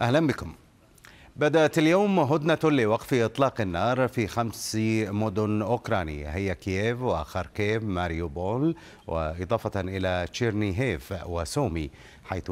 أهلا بكم بدأت اليوم هدنة لوقف إطلاق النار في خمس مدن أوكرانية هي كييف وخاركيف ماريوبول وإضافة إلى تشيرنيهيف وسومي حيث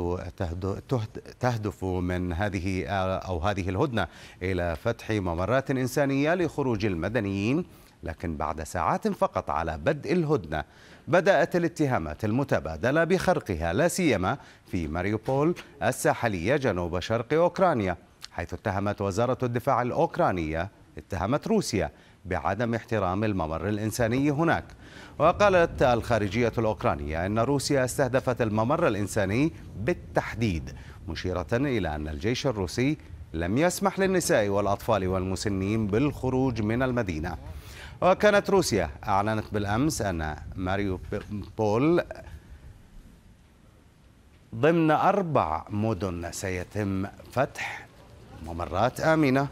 تهدف من هذه أو هذه الهدنة إلى فتح ممرات إنسانية لخروج المدنيين لكن بعد ساعات فقط على بدء الهدنة بدأت الاتهامات المتبادلة بخرقها لا سيما في ماريوبول الساحلية جنوب شرق أوكرانيا حيث اتهمت وزارة الدفاع الأوكرانية اتهمت روسيا بعدم احترام الممر الإنساني هناك وقالت الخارجية الأوكرانية أن روسيا استهدفت الممر الإنساني بالتحديد مشيرة إلى أن الجيش الروسي لم يسمح للنساء والأطفال والمسنين بالخروج من المدينة وكانت روسيا أعلنت بالأمس أن ماريو بول ضمن أربع مدن سيتم فتح ممرات آمنة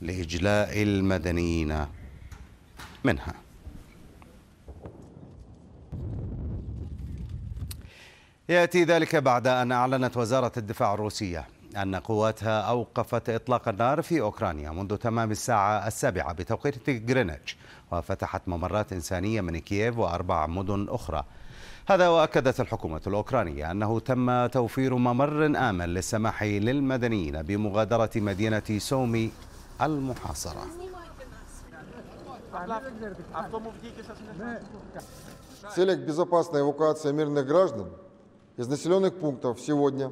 لإجلاء المدنيين منها يأتي ذلك بعد أن أعلنت وزارة الدفاع الروسية أن قواتها أوقفت إطلاق النار في أوكرانيا منذ تمام الساعة السابعة بتوقيت جرينتش وفتحت ممرات إنسانية من كييف وأربع مدن أخرى هذا وأكدت الحكومة الأوكرانية أنه تم توفير ممر آمن للسماح للمدنيين بمغادرة مدينة سومي المحاصرة В целях безопасной эвакуации мирных граждан из населенных пунктов сегодня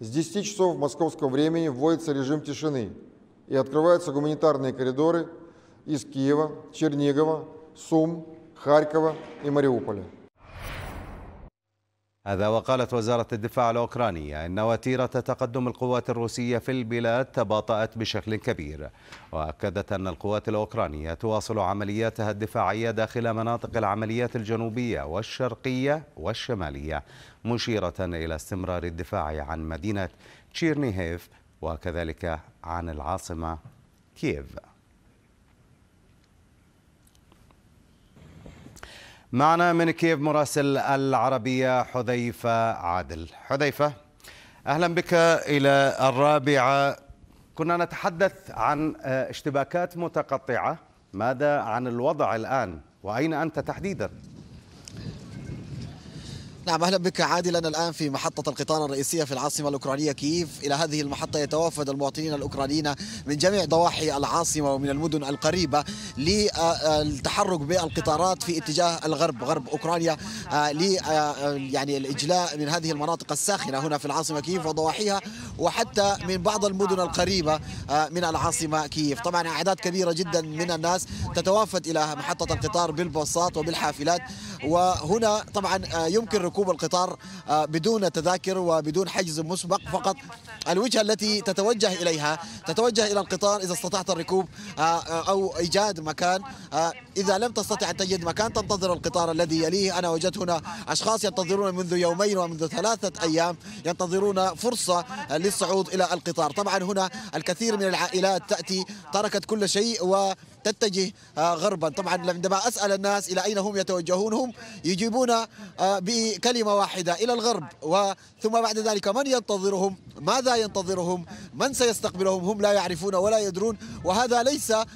с 10 часов московского времени вводится режим тишины и открываются гуманитарные коридоры – из Киева, Чернигова, Сум, и Мариуполя. هذا وقالت وزارة الدفاع الأوكرانية أن وتيرة تقدم القوات الروسية في البلاد تباطأت بشكل كبير وأكدت أن القوات الأوكرانية تواصل عملياتها الدفاعية داخل مناطق العمليات الجنوبية والشرقية والشمالية مشيرة إلى استمرار الدفاع عن مدينة تشيرنيهيف وكذلك عن العاصمة كييف معنا من كييف مراسل العربية حذيفة عادل حذيفة أهلا بك إلى الرابعة كنا نتحدث عن آه، اشتباكات متقطعة ماذا عن الوضع الآن وأين أنت تحديداً؟ نعم اهلا بك عادل انا الان في محطه القطار الرئيسيه في العاصمه الاوكرانيه كييف الى هذه المحطه يتوافد المواطنين الاوكرانيين من جميع ضواحي العاصمه ومن المدن القريبه للتحرك بالقطارات في اتجاه الغرب غرب اوكرانيا آه، ل آه، يعني الاجلاء من هذه المناطق الساخنه هنا في العاصمه كييف وضواحيها وحتى من بعض المدن القريبه آه، من العاصمه كييف طبعا اعداد كبيره جدا من الناس تتوافد الى محطه القطار بالباصات وبالحافلات وهنا طبعا يمكن ركوب القطار آه، بدون تذاكر وبدون حجز مسبق فقط الوجهة التي تتوجه إليها تتوجه إلى القطار إذا استطعت الركوب آه، آه، أو إيجاد مكان إذا لم تستطع أن تجد مكان تنتظر القطار الذي يليه أنا وجدت هنا أشخاص ينتظرون منذ يومين ومنذ ثلاثة أيام ينتظرون فرصة للصعود إلى القطار طبعا هنا الكثير من العائلات تأتي تركت كل شيء و تتجه آه، غربا طبعا عندما أسأل الناس إلى أين هم يتوجهون هم يجيبون آه، بكلمة واحدة إلى الغرب ثم بعد ذلك من ينتظرهم ماذا ينتظرهم من سيستقبلهم هم لا يعرفون ولا يدرون وهذا ليس آه،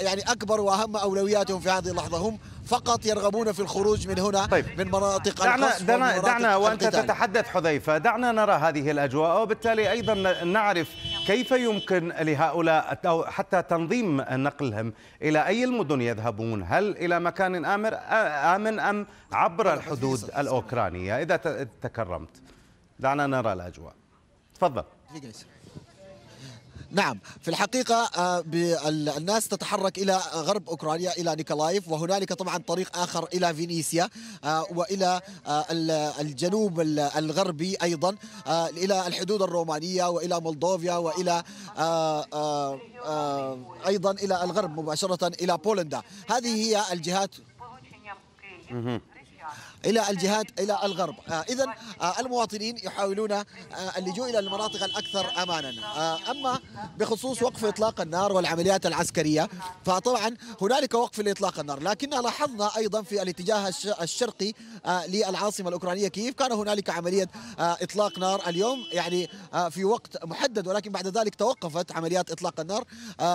يعني أكبر وأهم أولوياتهم في هذه اللحظة هم فقط يرغبون في الخروج من هنا طيب. من مناطق دعنا دعنا, دعنا وانت القتال. تتحدث حذيفه دعنا نرى هذه الاجواء وبالتالي ايضا نعرف كيف يمكن لهؤلاء او حتى تنظيم نقلهم الى اي المدن يذهبون هل الى مكان امر امن ام عبر طيب، الحدود الاوكرانيه اذا تكرمت دعنا نرى الاجواء تفضل نعم في الحقيقة آه، الناس تتحرك إلى غرب أوكرانيا إلى نيكولايف وهنالك طبعا طريق آخر إلى فينيسيا آه، وإلى آه، الجنوب الغربي أيضا إلى الحدود الرومانية وإلى مولدوفيا وإلى أيضا إلى الغرب مباشرة إلى بولندا هذه هي الجهات الى الجهات الى الغرب آه، اذا آه، المواطنين يحاولون آه، اللجوء الى المناطق الاكثر امانا اما بخصوص وقف اطلاق النار والعمليات العسكريه فطبعا هنالك وقف لاطلاق النار لكن لاحظنا ايضا في الاتجاه الشرقي للعاصمه الاوكرانيه كييف كان هنالك عمليه اطلاق نار اليوم يعني في وقت محدد ولكن بعد ذلك توقفت عمليات اطلاق النار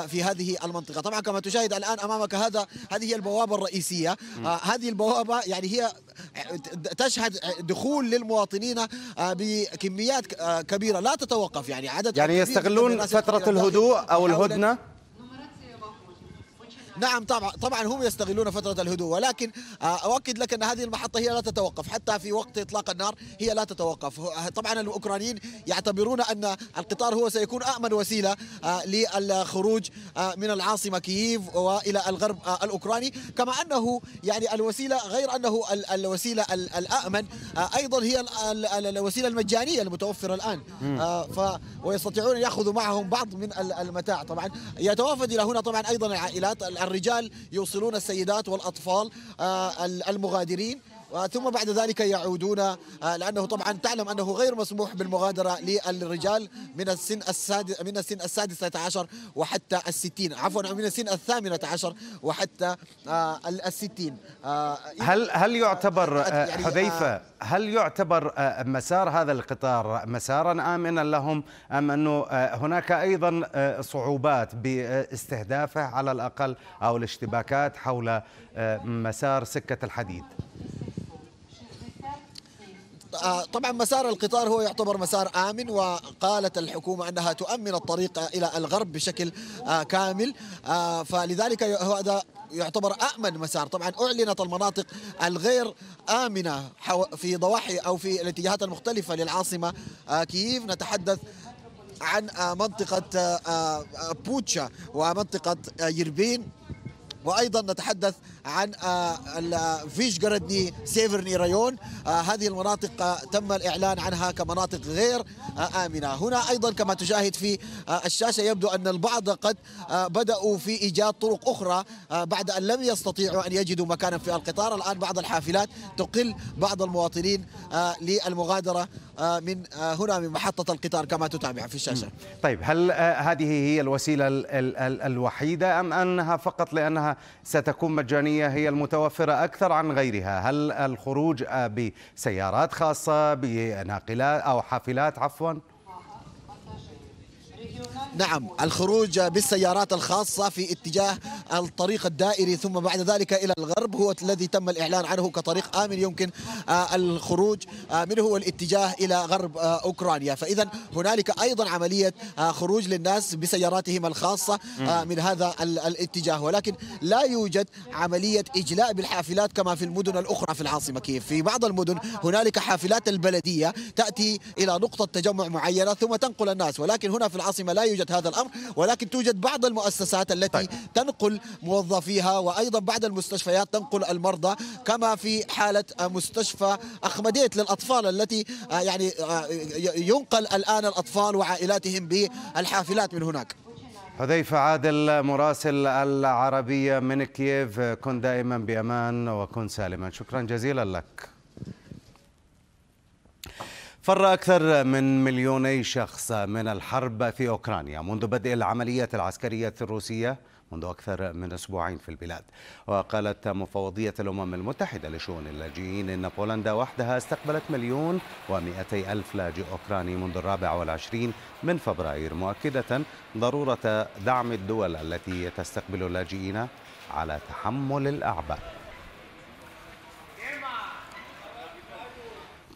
في هذه المنطقه طبعا كما تشاهد الان امامك هذا هذه هي البوابه الرئيسيه هذه البوابه يعني هي تشهد دخول للمواطنين بكميات كبيره لا تتوقف يعني عدد يعني يستغلون فتره الهدوء او الهدنه نعم طبعا طبعا هم يستغلون فتره الهدوء ولكن آه، اؤكد لك ان هذه المحطه هي لا تتوقف حتى في وقت اطلاق النار هي لا تتوقف آه، طبعا الاوكرانيين يعتبرون ان القطار هو سيكون امن وسيله آه، للخروج من العاصمه كييف والى الغرب الاوكراني كما انه يعني الوسيله غير انه الوسيله الامن ايضا هي الوسيله المجانيه المتوفره الان ف ويستطيعون ان ياخذوا معهم بعض من المتاع طبعا يتوافد الى هنا طبعا ايضا العائلات الرجال يوصلون السيدات والأطفال آه، المغادرين ثم بعد ذلك يعودون آه، لانه طبعا تعلم انه غير مسموح بالمغادره للرجال من السن السادس من السن السادسة عشر وحتى الستين عفوا من السن الثامنة عشر وحتى آه، الستين آه، هل هل يعتبر يعني، حذيفة هل يعتبر مسار هذا القطار مسارا آمنا لهم أم أنه هناك أيضا صعوبات باستهدافه على الأقل أو الاشتباكات حول مسار سكة الحديد آه، طبعا مسار القطار هو يعتبر مسار آمن وقالت الحكومة أنها تؤمن الطريق إلى الغرب بشكل آه، كامل آه، فلذلك هذا يعتبر أأمن مسار طبعا أعلنت المناطق الغير آمنة في ضواحي أو في الاتجاهات المختلفة للعاصمة كييف نتحدث عن منطقة بوتشا ومنطقة يربين وأيضا نتحدث عن جردني آه، آه، سيفرني ريون آه، هذه المناطق تم الإعلان عنها كمناطق غير آمنة هنا أيضا كما تشاهد في الشاشة يبدو أن البعض قد بدأوا في إيجاد طرق أخرى بعد أن لم يستطيعوا أن يجدوا مكانا في القطار الآن بعض الحافلات تقل بعض المواطنين للمغادرة من هنا من محطة القطار كما تتابع في الشاشة طيب هل هذه هي الوسيلة الوحيدة أم أنها فقط لأنها ستكون مجانية الوطنية هي المتوفرة أكثر عن غيرها هل الخروج آه، بسيارات خاصة بناقلات أو حافلات عفواً؟ نعم الخروج بالسيارات الخاصة في اتجاه الطريق الدائري ثم بعد ذلك إلى الغرب هو الذي تم الإعلان عنه كطريق آمن يمكن آه، الخروج آه، منه والاتجاه إلى غرب آه، أوكرانيا فإذا هنالك أيضا عملية خروج للناس بسياراتهم الخاصة من هذا الاتجاه ولكن لا يوجد عملية إجلاء بالحافلات كما في المدن الأخرى في العاصمة كيف في بعض المدن هنالك حافلات البلدية تأتي إلى نقطة تجمع معينة ثم تنقل الناس ولكن هنا في العاصمة لا يوجد يوجد هذا الأمر ولكن توجد بعض المؤسسات التي طيب. تنقل موظفيها وأيضا بعض المستشفيات تنقل المرضى كما في حالة مستشفى أخمديت للأطفال التي آه، يعني آه، ينقل الآن الأطفال وعائلاتهم بالحافلات من هناك حذيفة عادل مراسل العربية من كييف كن دائما بأمان وكن سالما شكرا جزيلا لك فر أكثر من مليوني شخص من الحرب في أوكرانيا منذ بدء العملية العسكرية الروسية منذ أكثر من أسبوعين في البلاد وقالت مفوضية الأمم المتحدة لشؤون اللاجئين أن بولندا وحدها استقبلت مليون ومئتي ألف لاجئ أوكراني منذ الرابع والعشرين من فبراير مؤكدة ضرورة دعم الدول التي تستقبل اللاجئين على تحمل الأعباء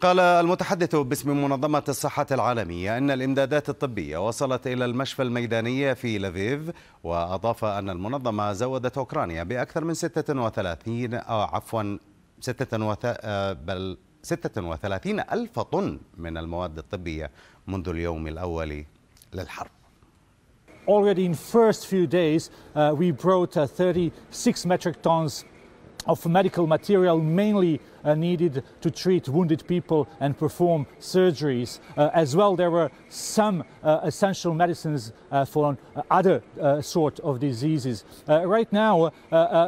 قال المتحدث باسم منظمة الصحة العالمية أن الإمدادات الطبية وصلت إلى المشفى الميداني في لفيف وأضاف أن المنظمة زودت أوكرانيا بأكثر من 36 أو آه، عفوا آه، بل 36 ألف طن من المواد الطبية منذ اليوم الأول للحرب Already in first few days uh, we brought uh, 36 metric tons of medical material mainly uh, needed to treat wounded people and perform surgeries. Uh, as well, there were some uh, essential medicines uh, for uh, other uh, sort of diseases. right now,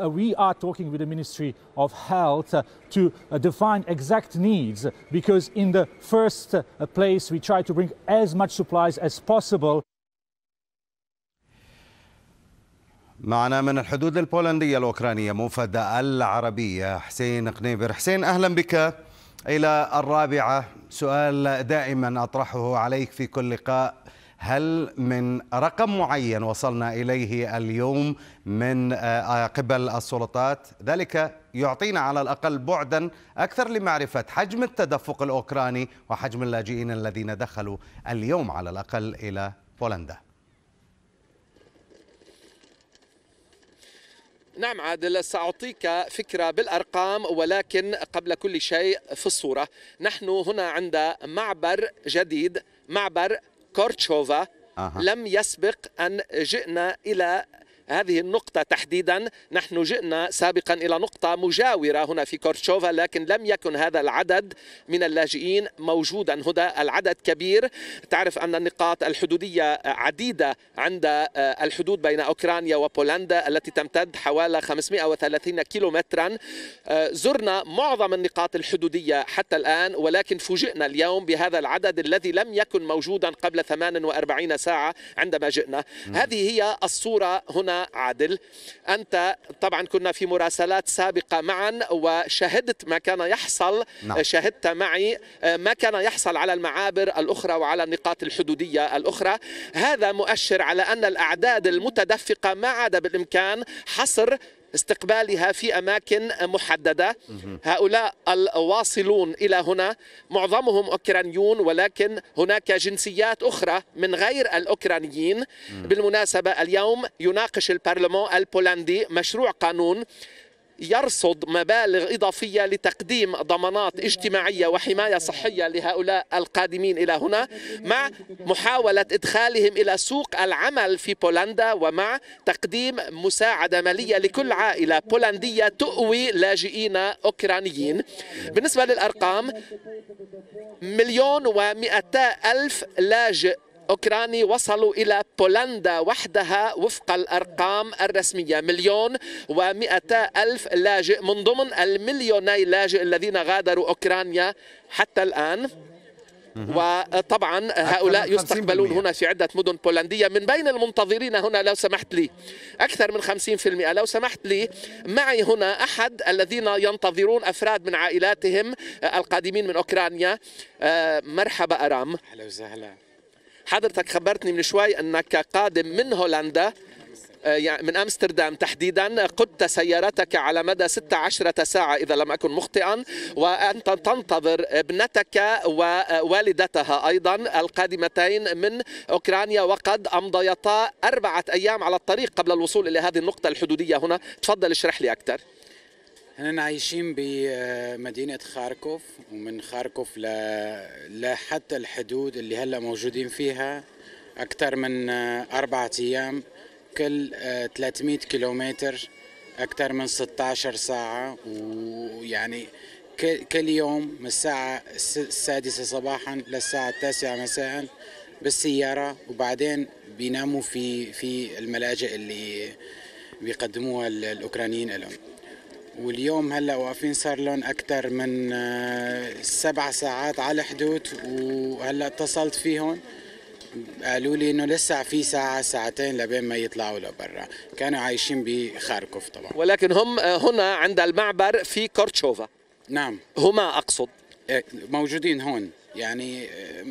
we are talking with the Ministry of Health to define exact needs because in the first place, we try to bring as much supplies as possible معنا من الحدود البولندية الأوكرانية مفدى العربية حسين قنيبر حسين أهلا بك إلى الرابعة سؤال دائما أطرحه عليك في كل لقاء هل من رقم معين وصلنا إليه اليوم من آه، قبل السلطات ذلك يعطينا على الأقل بعدا أكثر لمعرفة حجم التدفق الأوكراني وحجم اللاجئين الذين دخلوا اليوم على الأقل إلى بولندا نعم عادل سأعطيك فكرة بالأرقام ولكن قبل كل شيء في الصورة نحن هنا عند معبر جديد معبر كورتشوفا أه. لم يسبق أن جئنا إلى هذه النقطة تحديدا نحن جئنا سابقا إلى نقطة مجاورة هنا في كورتشوفا لكن لم يكن هذا العدد من اللاجئين موجودا هدى العدد كبير تعرف أن النقاط الحدودية عديدة عند آه، الحدود بين أوكرانيا وبولندا التي تمتد حوالي 530 كيلومترا آه، زرنا معظم النقاط الحدودية حتى الآن ولكن فوجئنا اليوم بهذا العدد الذي لم يكن موجودا قبل 48 ساعة عندما جئنا هذه هي الصورة هنا عادل أنت طبعا كنا في مراسلات سابقة معا وشهدت ما كان يحصل نعم. شهدت معي آه، ما كان يحصل على المعابر الأخرى وعلى النقاط الحدودية الأخرى هذا مؤشر على أن الأعداد المتدفقة ما عاد بالإمكان حصر استقبالها في أماكن محددة هؤلاء الواصلون إلى هنا معظمهم أوكرانيون ولكن هناك جنسيات أخرى من غير الأوكرانيين بالمناسبة اليوم يناقش البرلمان البولندي مشروع قانون يرصد مبالغ إضافية لتقديم ضمانات اجتماعية وحماية صحية لهؤلاء القادمين إلى هنا مع محاولة إدخالهم إلى سوق العمل في بولندا ومع تقديم مساعدة مالية لكل عائلة بولندية تؤوي لاجئين أوكرانيين بالنسبة للأرقام مليون ومئتا ألف لاجئ أوكراني وصلوا إلى بولندا وحدها وفق الأرقام الرسمية مليون ومئتا ألف لاجئ من ضمن المليوني لاجئ الذين غادروا أوكرانيا حتى الآن وطبعا هؤلاء يستقبلون هنا في عدة مدن بولندية من بين المنتظرين هنا لو سمحت لي أكثر من 50% لو سمحت لي معي هنا أحد الذين ينتظرون أفراد من عائلاتهم القادمين من أوكرانيا آه، مرحبا أرام أهلا وسهلا حضرتك خبرتني من شوي أنك قادم من هولندا آه، يعني من امستردام تحديدا قدت سيارتك على مدى 16 ساعه اذا لم اكن مخطئا وانت تنتظر ابنتك ووالدتها ايضا القادمتين من اوكرانيا وقد امضيتا اربعه ايام على الطريق قبل الوصول الى هذه النقطه الحدوديه هنا تفضل اشرح لي اكثر احنا عايشين بمدينة خاركوف ومن خاركوف ل... لحتى الحدود اللي هلا موجودين فيها أكثر من أربعة أيام كل 300 كيلومتر أكثر من 16 ساعة ويعني كل يوم من الساعة السادسة صباحا للساعة التاسعة مساء بالسيارة وبعدين بيناموا في في الملاجئ اللي بيقدموها الأوكرانيين لهم واليوم هلا واقفين صار لهم اكثر من آه، سبع ساعات على الحدود وهلا اتصلت فيهم قالوا لي انه لسه في ساعه ساعتين لبين ما يطلعوا لبرا كانوا عايشين بخاركوف طبعا ولكن هم آه، هنا عند المعبر في كورتشوفا نعم هما اقصد إيه، موجودين هون يعني آه،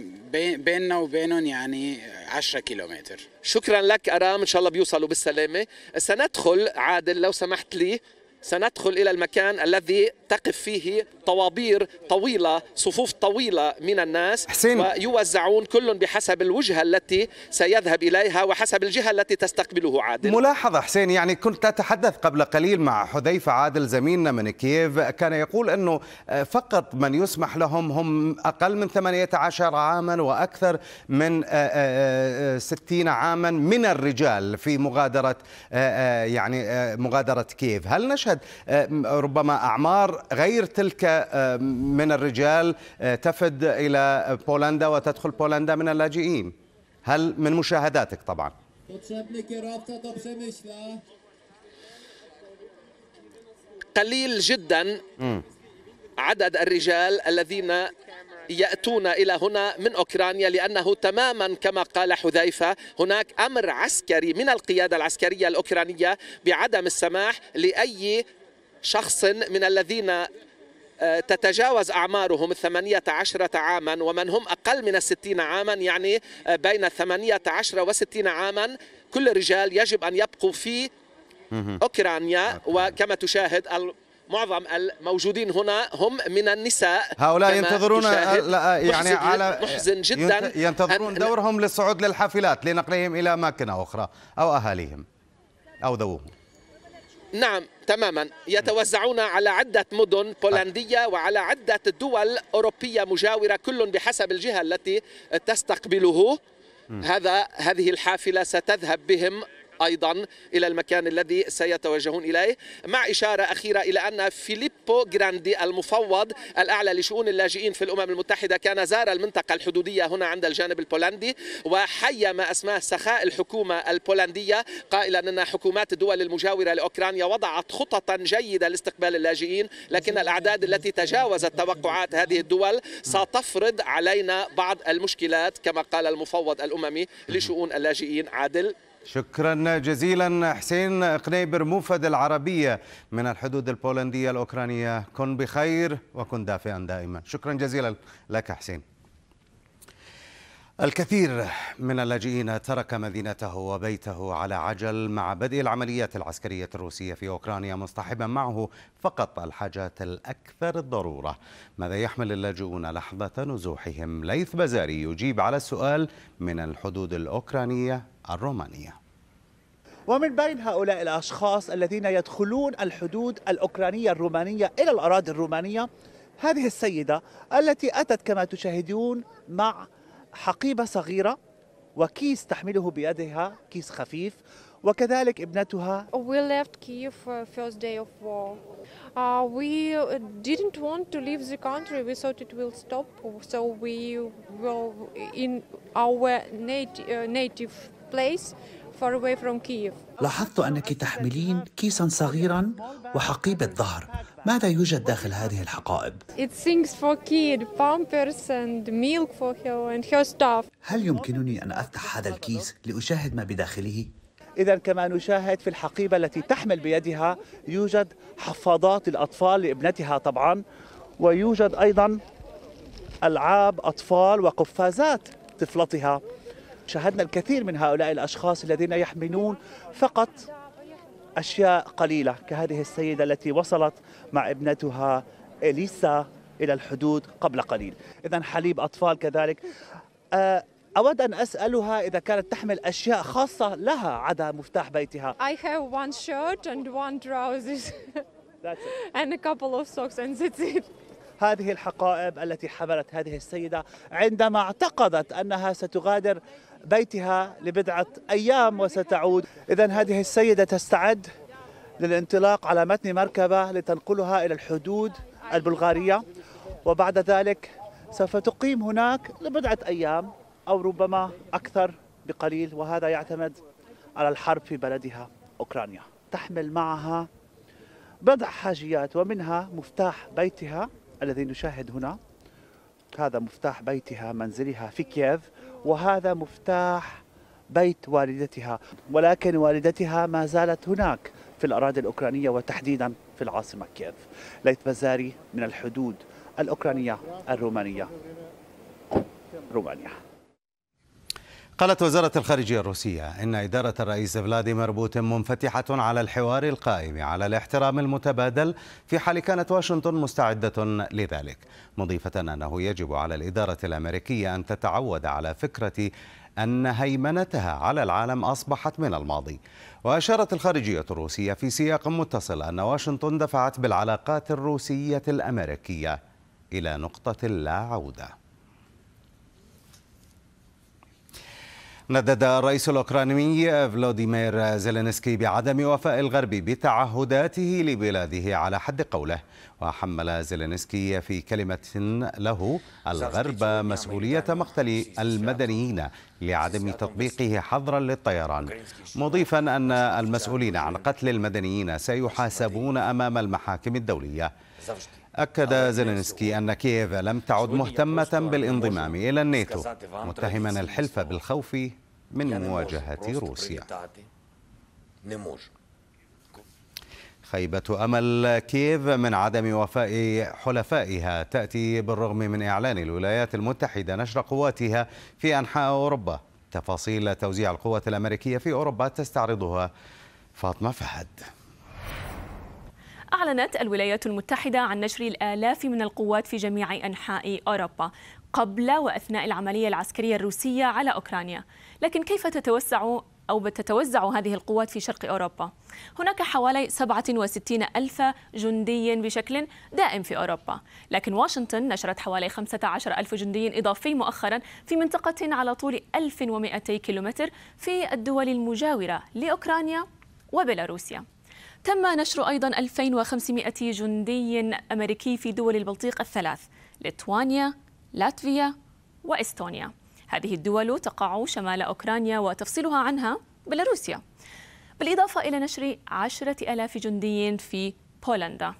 بيننا وبينهم يعني 10 كيلومتر شكرا لك ارام ان شاء الله بيوصلوا بالسلامه سندخل عادل لو سمحت لي سندخل إلى المكان الذي تقف فيه طوابير طويلة صفوف طويلة من الناس حسين. ويوزعون كل بحسب الوجهة التي سيذهب إليها وحسب الجهة التي تستقبله عادل ملاحظة حسين يعني كنت أتحدث قبل قليل مع حذيفة عادل زميلنا من كييف كان يقول أنه آه، فقط من يسمح لهم هم أقل من 18 عاما وأكثر من 60 آه، آه، عاما من الرجال في مغادرة يعني مغادرة كييف هل نشهد ربما أعمار غير تلك آه، من الرجال آه، تفد إلى بولندا وتدخل بولندا من اللاجئين هل من مشاهداتك طبعا قليل جدا عدد الرجال الذين ياتون الى هنا من اوكرانيا لانه تماما كما قال حذيفه هناك امر عسكري من القياده العسكريه الاوكرانيه بعدم السماح لاي شخص من الذين آه، تتجاوز أعمارهم الثمانية عشرة عاما ومن هم أقل من الستين عاما يعني آه، بين الثمانية عشرة وستين عاما كل الرجال يجب أن يبقوا في أوكرانيا وكما تشاهد معظم الموجودين هنا هم من النساء هؤلاء ينتظرون آه، يعني على محزن جدا ينتظرون دورهم للصعود للحافلات لنقلهم الى اماكن اخرى او اهاليهم او ذووهم نعم تماما يتوزعون على عدة مدن بولندية وعلى عدة دول أوروبية مجاورة كل بحسب الجهة التي تستقبله هذا هذه الحافلة ستذهب بهم أيضا إلى المكان الذي سيتوجهون إليه مع إشارة أخيرة إلى أن فيليبو جراندي المفوض الأعلى لشؤون اللاجئين في الأمم المتحدة كان زار المنطقة الحدودية هنا عند الجانب البولندي وحيى ما أسماه سخاء الحكومة البولندية قائلا أن حكومات الدول المجاورة لأوكرانيا وضعت خططا جيدة لاستقبال اللاجئين لكن الأعداد التي تجاوزت توقعات هذه الدول ستفرض علينا بعض المشكلات كما قال المفوض الأممي لشؤون اللاجئين عادل شكرا شكرا جزيلا حسين قنيبر موفد العربية من الحدود البولندية الأوكرانية كن بخير وكن دافئا دائما شكرا جزيلا لك حسين الكثير من اللاجئين ترك مدينته وبيته على عجل مع بدء العمليات العسكرية الروسية في أوكرانيا مصطحبا معه فقط الحاجات الأكثر ضرورة ماذا يحمل اللاجئون لحظة نزوحهم؟ ليث بزاري يجيب على السؤال من الحدود الأوكرانية الرومانية ومن بين هؤلاء الأشخاص الذين يدخلون الحدود الأوكرانية الرومانية إلى الأراضي الرومانية هذه السيدة التي أتت كما تشاهدون مع حقيبة صغيرة وكيس تحمله بيدها كيس خفيف وكذلك ابنتها We left Kiev first day of war. Uh, we didn't want to leave the country. We thought it will stop. So we were in our native, uh, native place لاحظت أنك تحملين كيسا صغيرا وحقيبة ظهر ماذا يوجد داخل هذه الحقائب؟ هل يمكنني أن أفتح هذا الكيس لأشاهد ما بداخله؟ إذا كما نشاهد في الحقيبة التي تحمل بيدها يوجد حفاضات الأطفال لابنتها طبعا ويوجد أيضا ألعاب أطفال وقفازات طفلتها شاهدنا الكثير من هؤلاء الأشخاص الذين يحملون فقط أشياء قليلة كهذه السيدة التي وصلت مع ابنتها إليسا إلى الحدود قبل قليل إذا حليب أطفال كذلك آه، أود أن أسألها إذا كانت تحمل أشياء خاصة لها عدا مفتاح بيتها. I have one shirt and one trousers. And a couple of socks and that's it. هذه الحقائب التي حملت هذه السيدة عندما اعتقدت أنها ستغادر بيتها لبضعة أيام وستعود إذا هذه السيدة تستعد للانطلاق على متن مركبة لتنقلها إلى الحدود البلغارية وبعد ذلك سوف تقيم هناك لبضعة أيام أو ربما أكثر بقليل وهذا يعتمد على الحرب في بلدها أوكرانيا تحمل معها بضع حاجيات ومنها مفتاح بيتها الذي نشاهد هنا هذا مفتاح بيتها منزلها في كييف وهذا مفتاح بيت والدتها ولكن والدتها ما زالت هناك في الأراضي الأوكرانية وتحديدا في العاصمة كييف ليث بزاري من الحدود الأوكرانية الرومانية رومانيا قالت وزارة الخارجية الروسية إن إدارة الرئيس فلاديمير بوتين منفتحة على الحوار القائم على الاحترام المتبادل في حال كانت واشنطن مستعدة لذلك مضيفة أنه يجب على الإدارة الأمريكية أن تتعود على فكرة أن هيمنتها على العالم أصبحت من الماضي وأشارت الخارجية الروسية في سياق متصل أن واشنطن دفعت بالعلاقات الروسية الأمريكية إلى نقطة لا عودة ندد الرئيس الأوكراني فلاديمير زيلينسكي بعدم وفاء الغرب بتعهداته لبلاده على حد قوله وحمل زيلينسكي في كلمة له الغرب مسؤولية مقتل المدنيين لعدم تطبيقه حظرا للطيران مضيفا أن المسؤولين عن قتل المدنيين سيحاسبون أمام المحاكم الدولية أكد زيلينسكي أن كييف لم تعد مهتمة بالانضمام إلى الناتو متهما الحلف بالخوف من مواجهة روسيا خيبة أمل كييف من عدم وفاء حلفائها تأتي بالرغم من إعلان الولايات المتحدة نشر قواتها في أنحاء أوروبا تفاصيل توزيع القوات الأمريكية في أوروبا تستعرضها فاطمة فهد أعلنت الولايات المتحدة عن نشر الآلاف من القوات في جميع أنحاء أوروبا قبل وأثناء العملية العسكرية الروسية على أوكرانيا لكن كيف تتوسع أو تتوزع هذه القوات في شرق أوروبا هناك حوالي 67 ألف جندي بشكل دائم في أوروبا لكن واشنطن نشرت حوالي 15 ألف جندي إضافي مؤخرا في منطقة على طول 1200 كيلومتر في الدول المجاورة لأوكرانيا وبيلاروسيا تم نشر أيضا 2500 جندي أمريكي في دول البلطيق الثلاث ليتوانيا لاتفيا وإستونيا هذه الدول تقع شمال أوكرانيا وتفصلها عنها بيلاروسيا بالإضافة إلى نشر عشرة ألاف جندي في بولندا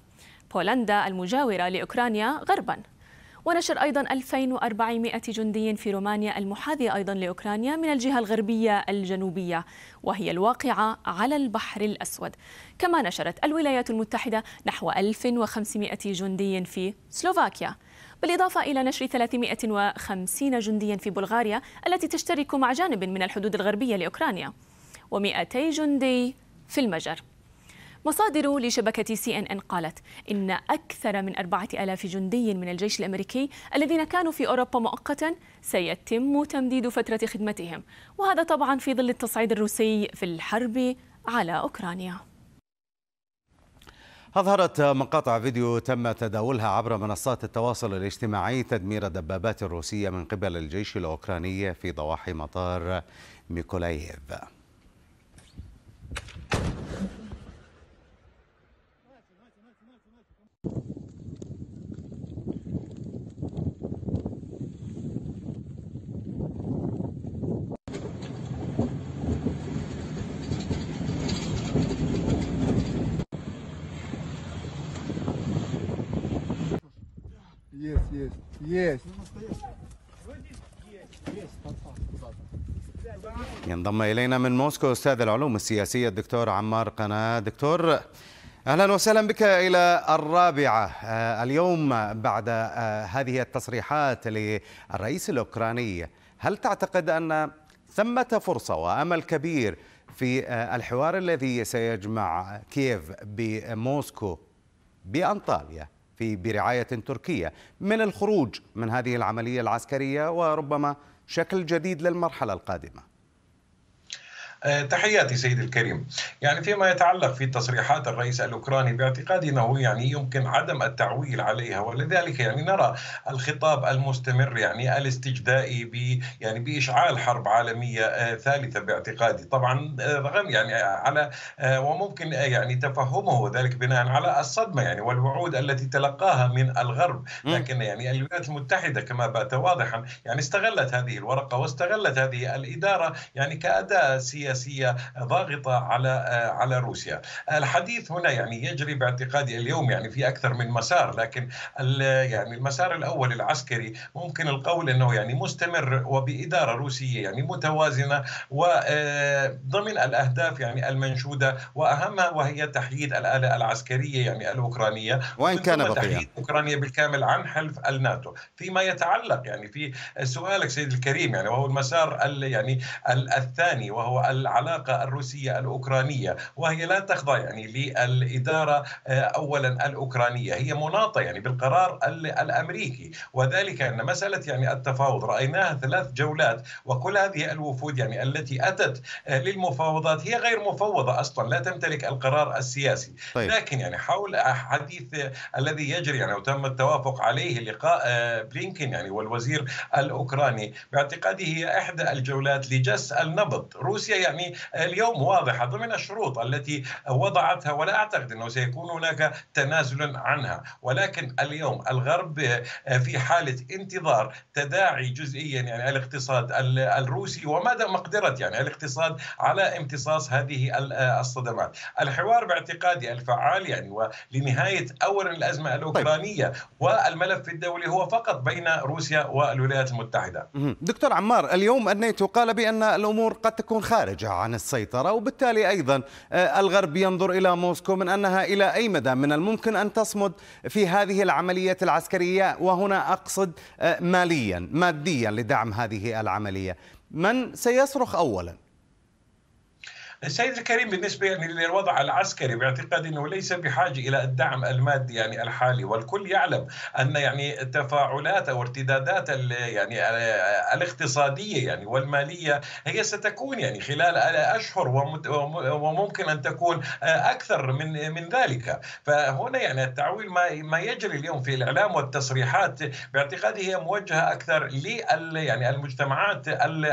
بولندا المجاورة لأوكرانيا غربا ونشر أيضا 2400 جندي في رومانيا المحاذية أيضا لأوكرانيا من الجهة الغربية الجنوبية وهي الواقعة على البحر الأسود كما نشرت الولايات المتحدة نحو 1500 جندي في سلوفاكيا بالإضافة إلى نشر 350 جنديا في بلغاريا التي تشترك مع جانب من الحدود الغربية لأوكرانيا و200 جندي في المجر مصادر لشبكة سي إن إن قالت إن أكثر من أربعة ألاف جندي من الجيش الأمريكي الذين كانوا في أوروبا مؤقتا سيتم تمديد فترة خدمتهم وهذا طبعا في ظل التصعيد الروسي في الحرب على أوكرانيا أظهرت مقاطع فيديو تم تداولها عبر منصات التواصل الاجتماعي تدمير الدبابات الروسية من قبل الجيش الأوكراني في ضواحي مطار ميكولايف Есть, есть, есть. ينضم إلينا من موسكو أستاذ العلوم السياسية الدكتور عمار قناة دكتور أهلا وسهلا بك إلى الرابعة آه، اليوم بعد آه، هذه التصريحات للرئيس الأوكراني هل تعتقد أن ثمة فرصة وأمل كبير في آه، الحوار الذي سيجمع كييف بموسكو بأنطاليا في برعاية تركية من الخروج من هذه العملية العسكرية وربما شكل جديد للمرحلة القادمة آه، تحياتي سيد الكريم يعني فيما يتعلق في تصريحات الرئيس الأوكراني باعتقادي أنه يعني يمكن عدم التعويل عليها ولذلك يعني نرى الخطاب المستمر يعني الاستجدائي ب يعني بإشعال حرب عالمية آه، ثالثة باعتقادي طبعا رغم آه، يعني على وممكن يعني تفهمه ذلك بناء على الصدمة يعني والوعود التي تلقاها من الغرب لكن يعني الولايات المتحدة كما بات واضحا يعني استغلت هذه الورقة واستغلت هذه الإدارة يعني كأداة سياسية سياسيه ضاغطه على آه، على روسيا. الحديث هنا يعني يجري باعتقادي اليوم يعني في اكثر من مسار لكن يعني المسار الاول العسكري ممكن القول انه يعني مستمر وباداره روسيه يعني متوازنه وضمن آه، الاهداف يعني المنشوده واهمها وهي تحييد الاله العسكريه يعني الاوكرانيه وان كان تحييد اوكرانيا بالكامل عن حلف الناتو فيما يتعلق يعني في سؤالك سيد الكريم يعني وهو المسار يعني الثاني وهو العلاقه الروسيه الاوكرانيه وهي لا تخضع يعني للاداره آه، اولا الاوكرانيه هي مناطه يعني بالقرار الامريكي وذلك ان مساله يعني التفاوض رايناها ثلاث جولات وكل هذه الوفود يعني التي اتت آه، للمفاوضات هي غير مفوضه اصلا لا تمتلك القرار السياسي طيب. لكن يعني حول حديث الذي يجري يعني وتم التوافق عليه لقاء آه، بلينكين يعني والوزير الاوكراني باعتقادي هي احدى الجولات لجس النبض روسيا هي يعني اليوم واضحه ضمن الشروط التي وضعتها ولا اعتقد انه سيكون هناك تنازل عنها ولكن اليوم الغرب في حاله انتظار تداعي جزئيا يعني الاقتصاد الروسي ومدى مقدره يعني الاقتصاد على امتصاص هذه الصدمات الحوار باعتقادي الفعال يعني ولنهايه اولا الازمه طيب. الاوكرانيه والملف الدولي هو فقط بين روسيا والولايات المتحده دكتور عمار اليوم الناتو قال بان الامور قد تكون خارج خارجة عن السيطرة وبالتالي أيضا آه، الغرب ينظر إلى موسكو من أنها إلى أي مدى من الممكن أن تصمد في هذه العملية العسكرية وهنا أقصد آه، ماليا ماديا لدعم هذه العملية من سيصرخ أولا السيد الكريم بالنسبه يعني للوضع العسكري باعتقادي انه ليس بحاجه الى الدعم المادي يعني الحالي والكل يعلم ان يعني تفاعلات او ارتدادات يعني الاقتصاديه يعني والماليه هي ستكون يعني خلال اشهر وممكن ان تكون اكثر من من ذلك فهنا يعني التعويل ما ما يجري اليوم في الاعلام والتصريحات باعتقادي هي موجهه اكثر لل يعني المجتمعات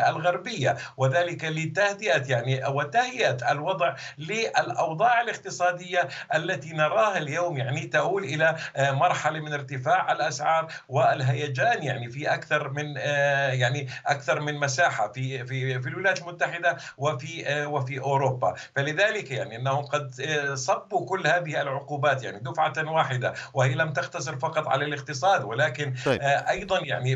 الغربيه وذلك لتهدئه يعني وتهيئه تداعيات الوضع للأوضاع الاقتصادية التي نراها اليوم يعني تؤول إلى آه، مرحلة من ارتفاع الأسعار والهيجان يعني في أكثر من آه، يعني أكثر من مساحة في في في الولايات المتحدة وفي آه، وفي أوروبا فلذلك يعني أنهم قد صبوا كل هذه العقوبات يعني دفعة واحدة وهي لم تقتصر فقط على الاقتصاد ولكن طيب. أيضا يعني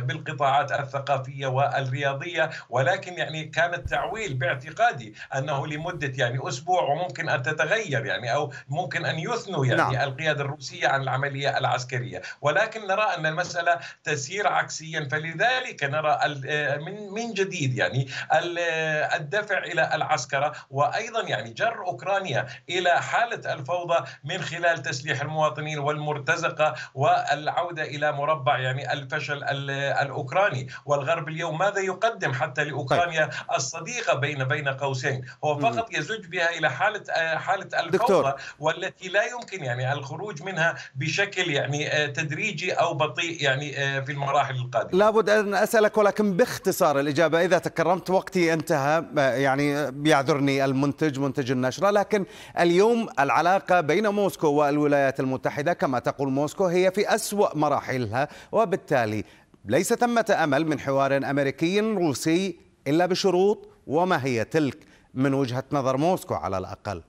بالقطاعات الثقافية والرياضية ولكن يعني كان التعويل باعتقادي عادي انه لمده يعني اسبوع وممكن ان تتغير يعني او ممكن ان يثنوا يعني نعم. القياده الروسيه عن العمليه العسكريه ولكن نرى ان المساله تسير عكسيا فلذلك نرى آه، من من جديد يعني آه، الدفع الى العسكره وايضا يعني جر اوكرانيا الى حاله الفوضى من خلال تسليح المواطنين والمرتزقه والعوده الى مربع يعني الفشل آه، الاوكراني والغرب اليوم ماذا يقدم حتى لاوكرانيا طيب. الصديقه بين بين قوسين قوسين هو فقط يزج بها الى حاله آه، حاله الفوضى والتي لا يمكن يعني الخروج منها بشكل يعني آه، تدريجي او بطيء يعني آه، في المراحل القادمه لابد ان اسالك ولكن باختصار الاجابه اذا تكرمت وقتي انتهى يعني يعذرني المنتج منتج النشره لكن اليوم العلاقه بين موسكو والولايات المتحده كما تقول موسكو هي في اسوا مراحلها وبالتالي ليس ثمه امل من حوار امريكي روسي الا بشروط وما هي تلك من وجهة نظر موسكو على الأقل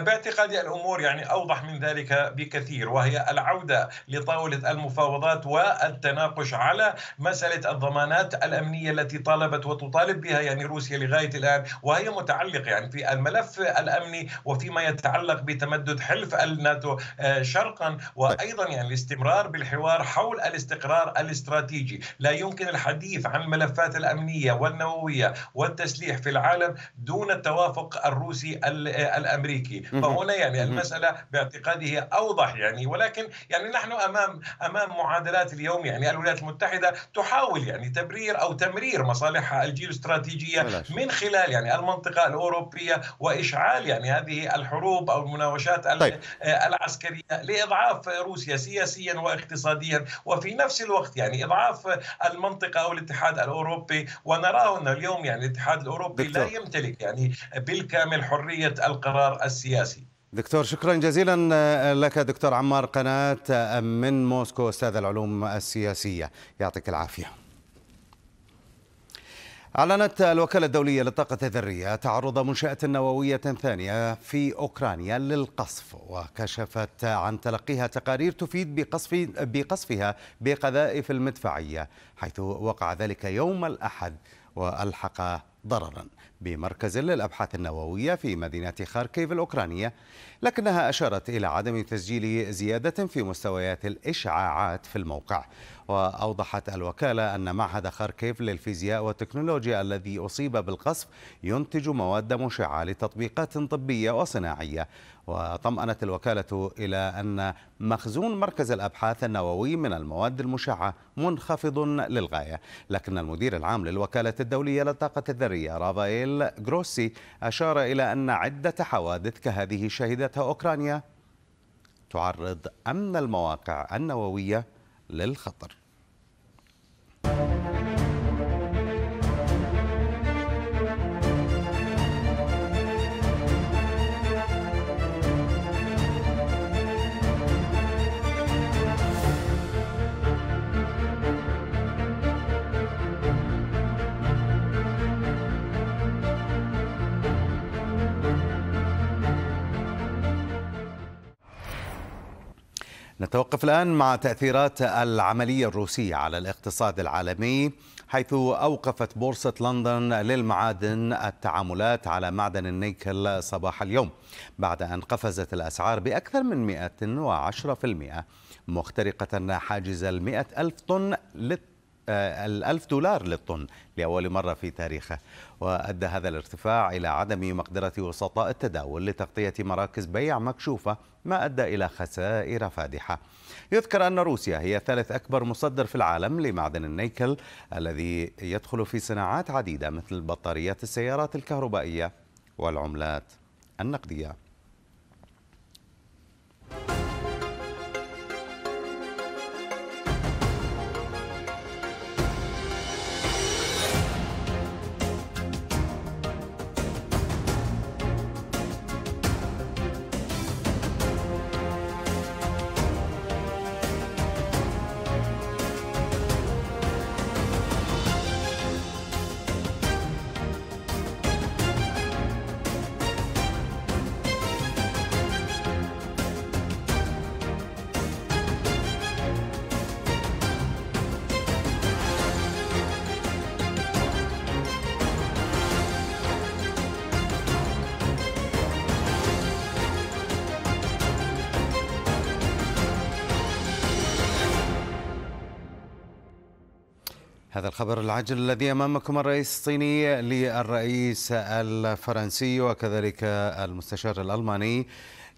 باعتقادي الامور يعني اوضح من ذلك بكثير وهي العوده لطاوله المفاوضات والتناقش على مساله الضمانات الامنيه التي طالبت وتطالب بها يعني روسيا لغايه الان وهي متعلقه يعني في الملف الامني وفيما يتعلق بتمدد حلف الناتو آه، شرقا وايضا يعني الاستمرار بالحوار حول الاستقرار الاستراتيجي، لا يمكن الحديث عن الملفات الامنيه والنوويه والتسليح في العالم دون التوافق الروسي آه، الامريكي، فهنا يعني المسألة باعتقاده أوضح يعني ولكن يعني نحن أمام أمام معادلات اليوم يعني الولايات المتحدة تحاول يعني تبرير أو تمرير مصالحها الجيوستراتيجية من خلال يعني المنطقة الأوروبية وإشعال يعني هذه الحروب أو المناوشات طيب. آه، العسكرية لإضعاف روسيا سياسيا واقتصاديا وفي نفس الوقت يعني إضعاف المنطقة أو الاتحاد الأوروبي ونراه أن اليوم يعني الاتحاد الأوروبي دكتور. لا يمتلك يعني بالكامل حرية القرار السياسي السياسي دكتور شكرا جزيلا آه، لك دكتور عمار قناة آه، من موسكو أستاذ العلوم السياسية يعطيك العافية أعلنت الوكالة الدولية للطاقة الذرية تعرض منشأة نووية ثانية في أوكرانيا للقصف وكشفت عن تلقيها تقارير تفيد بقصف بقصفها بقذائف المدفعية حيث وقع ذلك يوم الأحد وألحق ضررا بمركز للأبحاث النووية في مدينة خاركيف الأوكرانية لكنها أشارت إلى عدم تسجيل زيادة في مستويات الإشعاعات في الموقع وأوضحت الوكالة أن معهد خاركيف للفيزياء والتكنولوجيا الذي أصيب بالقصف ينتج مواد مشعة لتطبيقات طبية وصناعية وطمأنت الوكالة إلى أن مخزون مركز الأبحاث النووي من المواد المشعة منخفض للغاية لكن المدير العام للوكالة الدولية للطاقة الذرية رافائيل جروسي أشار إلى أن عدة حوادث كهذه شهدتها أوكرانيا تعرض أمن المواقع النووية للخطر نتوقف الآن مع تأثيرات العملية الروسية على الاقتصاد العالمي حيث أوقفت بورصة لندن للمعادن التعاملات على معدن النيكل صباح اليوم بعد أن قفزت الأسعار بأكثر من 110% مخترقة حاجز المئة ألف طن للتعامل آه، الألف دولار للطن لأول مرة في تاريخه وأدى هذا الارتفاع إلى عدم مقدرة وسطاء التداول لتغطية مراكز بيع مكشوفة ما أدى إلى خسائر فادحة يذكر أن روسيا هي ثالث أكبر مصدر في العالم لمعدن النيكل الذي يدخل في صناعات عديدة مثل بطاريات السيارات الكهربائية والعملات النقديه هذا الخبر العاجل الذي أمامكم الرئيس الصيني للرئيس الفرنسي وكذلك المستشار الألماني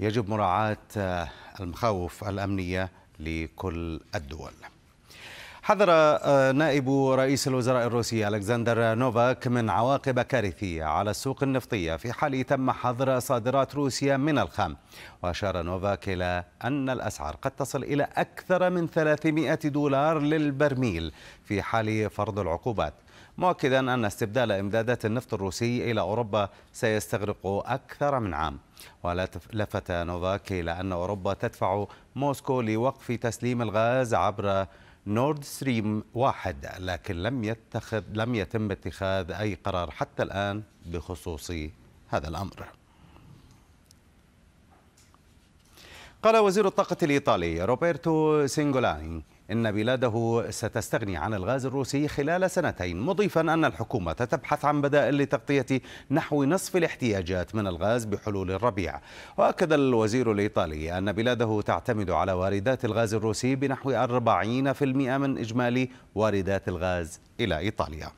يجب مراعاة المخاوف الأمنية لكل الدول حذر آه، نائب رئيس الوزراء الروسي ألكسندر نوفاك من عواقب كارثية على السوق النفطية في حال تم حظر صادرات روسيا من الخام وأشار نوفاك إلى أن الأسعار قد تصل إلى أكثر من 300 دولار للبرميل في حال فرض العقوبات مؤكدا أن استبدال إمدادات النفط الروسي إلى أوروبا سيستغرق أكثر من عام ولفت نوفاك إلى أن أوروبا تدفع موسكو لوقف تسليم الغاز عبر نورد ستريم واحد لكن لم يتخذ لم يتم اتخاذ اي قرار حتى الان بخصوص هذا الامر قال وزير الطاقة الإيطالي روبرتو سينجولاني إن بلاده ستستغني عن الغاز الروسي خلال سنتين مضيفا أن الحكومة تبحث عن بدائل لتغطية نحو نصف الاحتياجات من الغاز بحلول الربيع وأكد الوزير الإيطالي أن بلاده تعتمد على واردات الغاز الروسي بنحو 40% من إجمالي واردات الغاز إلى إيطاليا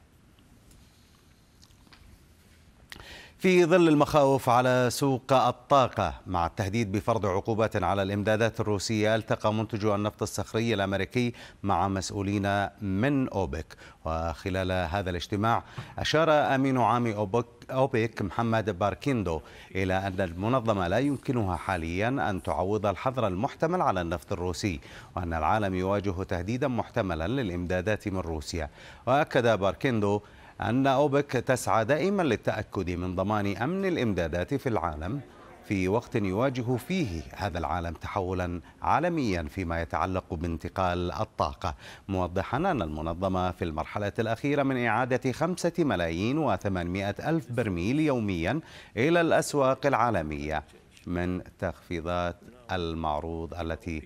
في ظل المخاوف على سوق الطاقة مع التهديد بفرض عقوبات على الإمدادات الروسية التقى منتجو النفط الصخري الأمريكي مع مسؤولين من أوبك وخلال هذا الاجتماع أشار أمين عام أوبك أوبك محمد باركيندو إلى أن المنظمة لا يمكنها حاليا أن تعوض الحظر المحتمل على النفط الروسي وأن العالم يواجه تهديدا محتملا للإمدادات من روسيا وأكد باركيندو أن أوبك تسعى دائما للتأكد من ضمان أمن الإمدادات في العالم في وقت يواجه فيه هذا العالم تحولا عالميا فيما يتعلق بانتقال الطاقة موضحا أن المنظمة في المرحلة الأخيرة من إعادة خمسة ملايين وثمانمائة ألف برميل يوميا إلى الأسواق العالمية من تخفيضات المعروض التي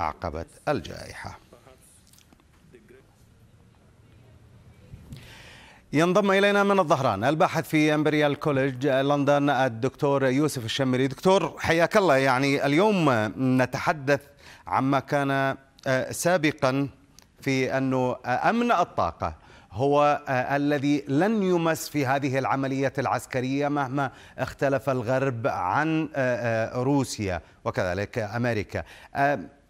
أعقبت الجائحة ينضم إلينا من الظهران الباحث في امبريال كوليج لندن الدكتور يوسف الشمري دكتور حياك الله يعني اليوم نتحدث عما كان آه، سابقا في أنه آه، أمن الطاقة هو آه، الذي لن يمس في هذه العملية العسكرية مهما اختلف الغرب عن روسيا وكذلك أمريكا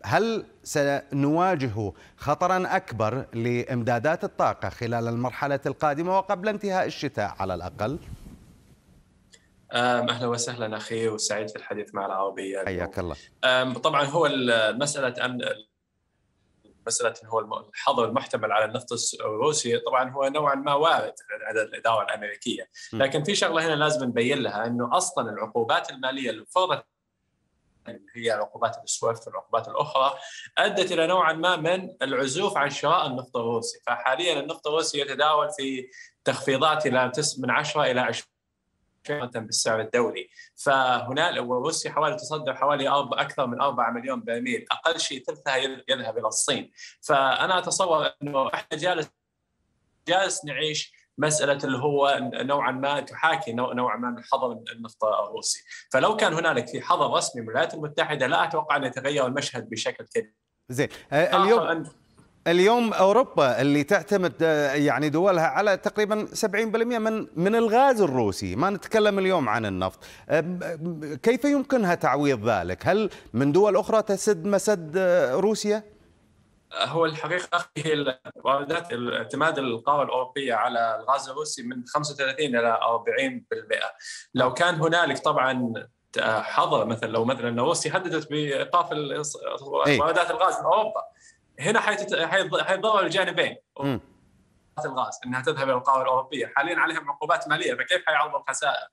هل سنواجه خطرا اكبر لامدادات الطاقه خلال المرحله القادمه وقبل انتهاء الشتاء على الاقل؟ اهلا وسهلا اخي وسعيد في الحديث مع العربيه حياك الله طبعا هو مساله امن مساله هو الحظر المحتمل على النفط الروسي طبعا هو نوعا ما وارد على الاداره الامريكيه، لكن في شغله هنا لازم نبين لها انه اصلا العقوبات الماليه اللي فرضت اللي هي عقوبات السويفت والعقوبات الاخرى ادت الى نوعا ما من العزوف عن شراء النفط الروسي فحاليا النفط الروسي يتداول في تخفيضات الى من 10 الى 20 بالسعر الدولي فهنا روسيا حوالي تصدر حوالي أربع اكثر من 4 مليون برميل اقل شيء ثلثها يذهب الى الصين فانا اتصور انه احنا جالس جالس نعيش مساله اللي هو نوعا ما تحاكي نوعا ما من حظر النفط الروسي، فلو كان هنالك في حظر رسمي من الولايات المتحده لا اتوقع ان يتغير المشهد بشكل كبير. زين آه، اليوم اليوم اوروبا اللي تعتمد آه، يعني دولها على تقريبا 70% من من الغاز الروسي، ما نتكلم اليوم عن النفط. آه، كيف يمكنها تعويض ذلك؟ هل من دول اخرى تسد مسد روسيا؟ هو الحقيقه هي واردات اعتماد القاره الاوروبيه على الغاز الروسي من 35 الى 40% لو كان هنالك طبعا آه، حظر مثلا لو مثلا روسيا هددت بايقاف واردات الغاز من اوروبا هنا حيتضرر الجانبين الغاز انها تذهب الى القاره الاوروبيه حاليا عليهم عقوبات ماليه فكيف حيعرض الخسائر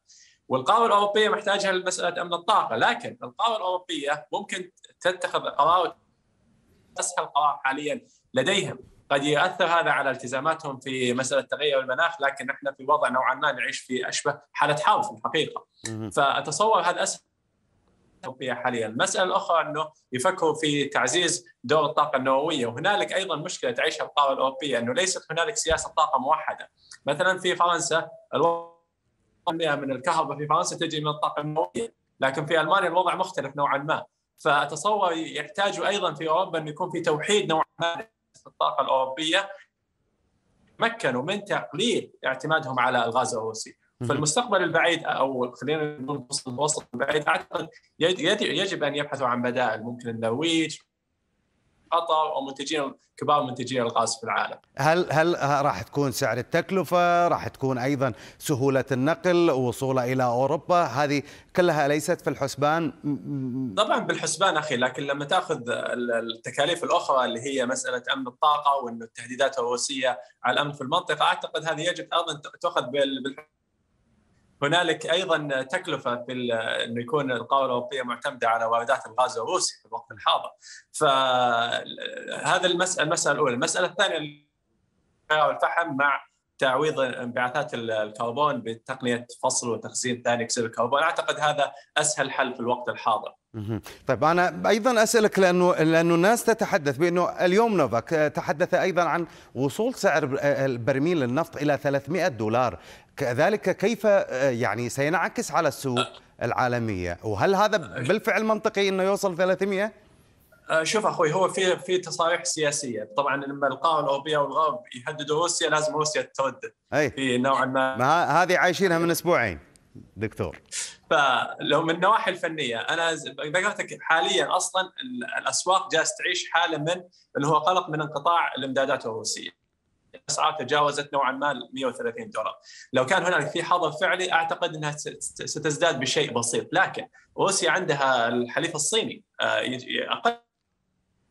والقاره الاوروبيه محتاجها لمساله امن الطاقه لكن القاره الاوروبيه ممكن تتخذ قرار اسهل قرار حاليا لديهم قد يؤثر هذا على التزاماتهم في مساله تغير المناخ لكن نحن في وضع نوعا ما نعيش في اشبه حاله حرب في الحقيقه فاتصور هذا اسهل فيها حاليا، المساله الاخرى انه يفكروا في تعزيز دور الطاقه النوويه وهنالك ايضا مشكله تعيشها القاره الاوروبيه انه ليست هنالك سياسه طاقه موحده، مثلا في فرنسا الوضع من الكهرباء في فرنسا تجي من الطاقه النوويه، لكن في المانيا الوضع مختلف نوعا ما، فاتصور يحتاجوا ايضا في اوروبا انه يكون في توحيد نوعا ما في الطاقه الاوروبيه تمكنوا من تقليل اعتمادهم على الغاز الروسي فالمستقبل البعيد او خلينا نقول الوسط البعيد اعتقد يجب ان يبحثوا عن بدائل ممكن النرويج قطر او منتجين كبار منتجين الغاز في العالم. هل هل راح تكون سعر التكلفه، راح تكون ايضا سهوله النقل، وصوله الى اوروبا، هذه كلها ليست في الحسبان؟ طبعا بالحسبان اخي لكن لما تاخذ التكاليف الاخرى اللي هي مساله امن الطاقه وانه التهديدات الروسيه على الامن في المنطقه اعتقد هذه يجب ايضا تاخذ بالحسبان هنالك ايضا تكلفه في انه يكون القاره الاوروبيه معتمده على واردات الغاز الروسي في الوقت الحاضر. فهذا المساله المساله الاولى، المساله الثانيه الفحم مع تعويض انبعاثات الكربون بتقنيه فصل وتخزين ثاني اكسيد الكربون، اعتقد هذا اسهل حل في الوقت الحاضر. طيب انا ايضا اسالك لانه لانه الناس تتحدث بانه اليوم نوفاك تحدث ايضا عن وصول سعر البرميل النفط الى 300 دولار كذلك كيف آه، يعني سينعكس على السوق العالميه وهل هذا بالفعل منطقي انه يوصل 300 آه، شوف اخوي هو في في تصاريح سياسيه طبعا لما القاره الاوروبيه والغرب يهددوا روسيا لازم روسيا تتودد أي. في نوعا ما, ما هذه عايشينها من اسبوعين دكتور فلو من النواحي الفنيه انا ذكرت لك حاليا اصلا الاسواق جالسه تعيش حاله من اللي هو قلق من انقطاع الامدادات الروسيه الاسعار تجاوزت نوعا ما 130 دولار لو كان هناك في حظر فعلي اعتقد انها ستزداد بشيء بسيط لكن روسيا عندها الحليف الصيني اقل آه،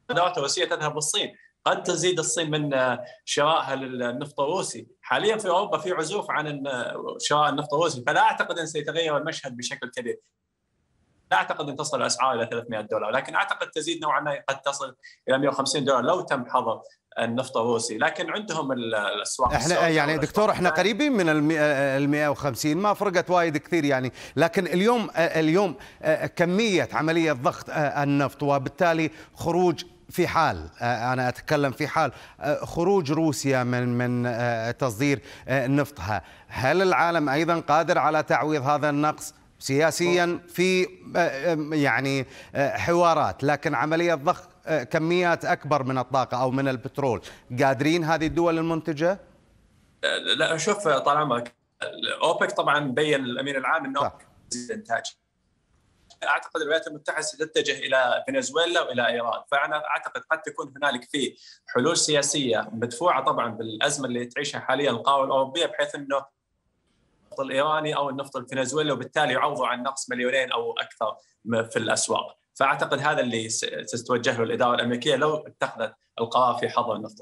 قنوات روسيه تذهب للصين قد تزيد الصين من آه، شرائها للنفط الروسي حاليا في اوروبا في عزوف عن آه، شراء النفط الروسي فلا اعتقد ان سيتغير المشهد بشكل كبير لا اعتقد ان تصل الاسعار الى 300 دولار لكن اعتقد تزيد نوعا ما قد تصل الى 150 دولار لو تم حظر النفط الروسي لكن عندهم الاسواق احنا يعني دكتور احنا قريبين من ال 150 ما فرقت وايد كثير يعني لكن اليوم اليوم كميه عمليه ضغط النفط وبالتالي خروج في حال انا اتكلم في حال خروج روسيا من من تصدير نفطها هل العالم ايضا قادر على تعويض هذا النقص سياسيا في آه، يعني آه، حوارات لكن عملية ضخ آه، كميات أكبر من الطاقة أو من البترول قادرين هذه الدول المنتجة؟ لا شوف طال عمرك اوبك طبعا بين الامين العام انه تزيد انتاج اعتقد الولايات المتحده ستتجه الى فنزويلا والى ايران فانا اعتقد قد تكون هنالك في حلول سياسيه مدفوعه طبعا بالازمه اللي تعيشها حاليا القاره الاوروبيه بحيث انه النفط الايراني او النفط الفنزويلي وبالتالي يعوضوا عن نقص مليونين او اكثر في الاسواق فاعتقد هذا اللي ستتوجه له الاداره الامريكيه لو اتخذت القرار في حظر النفط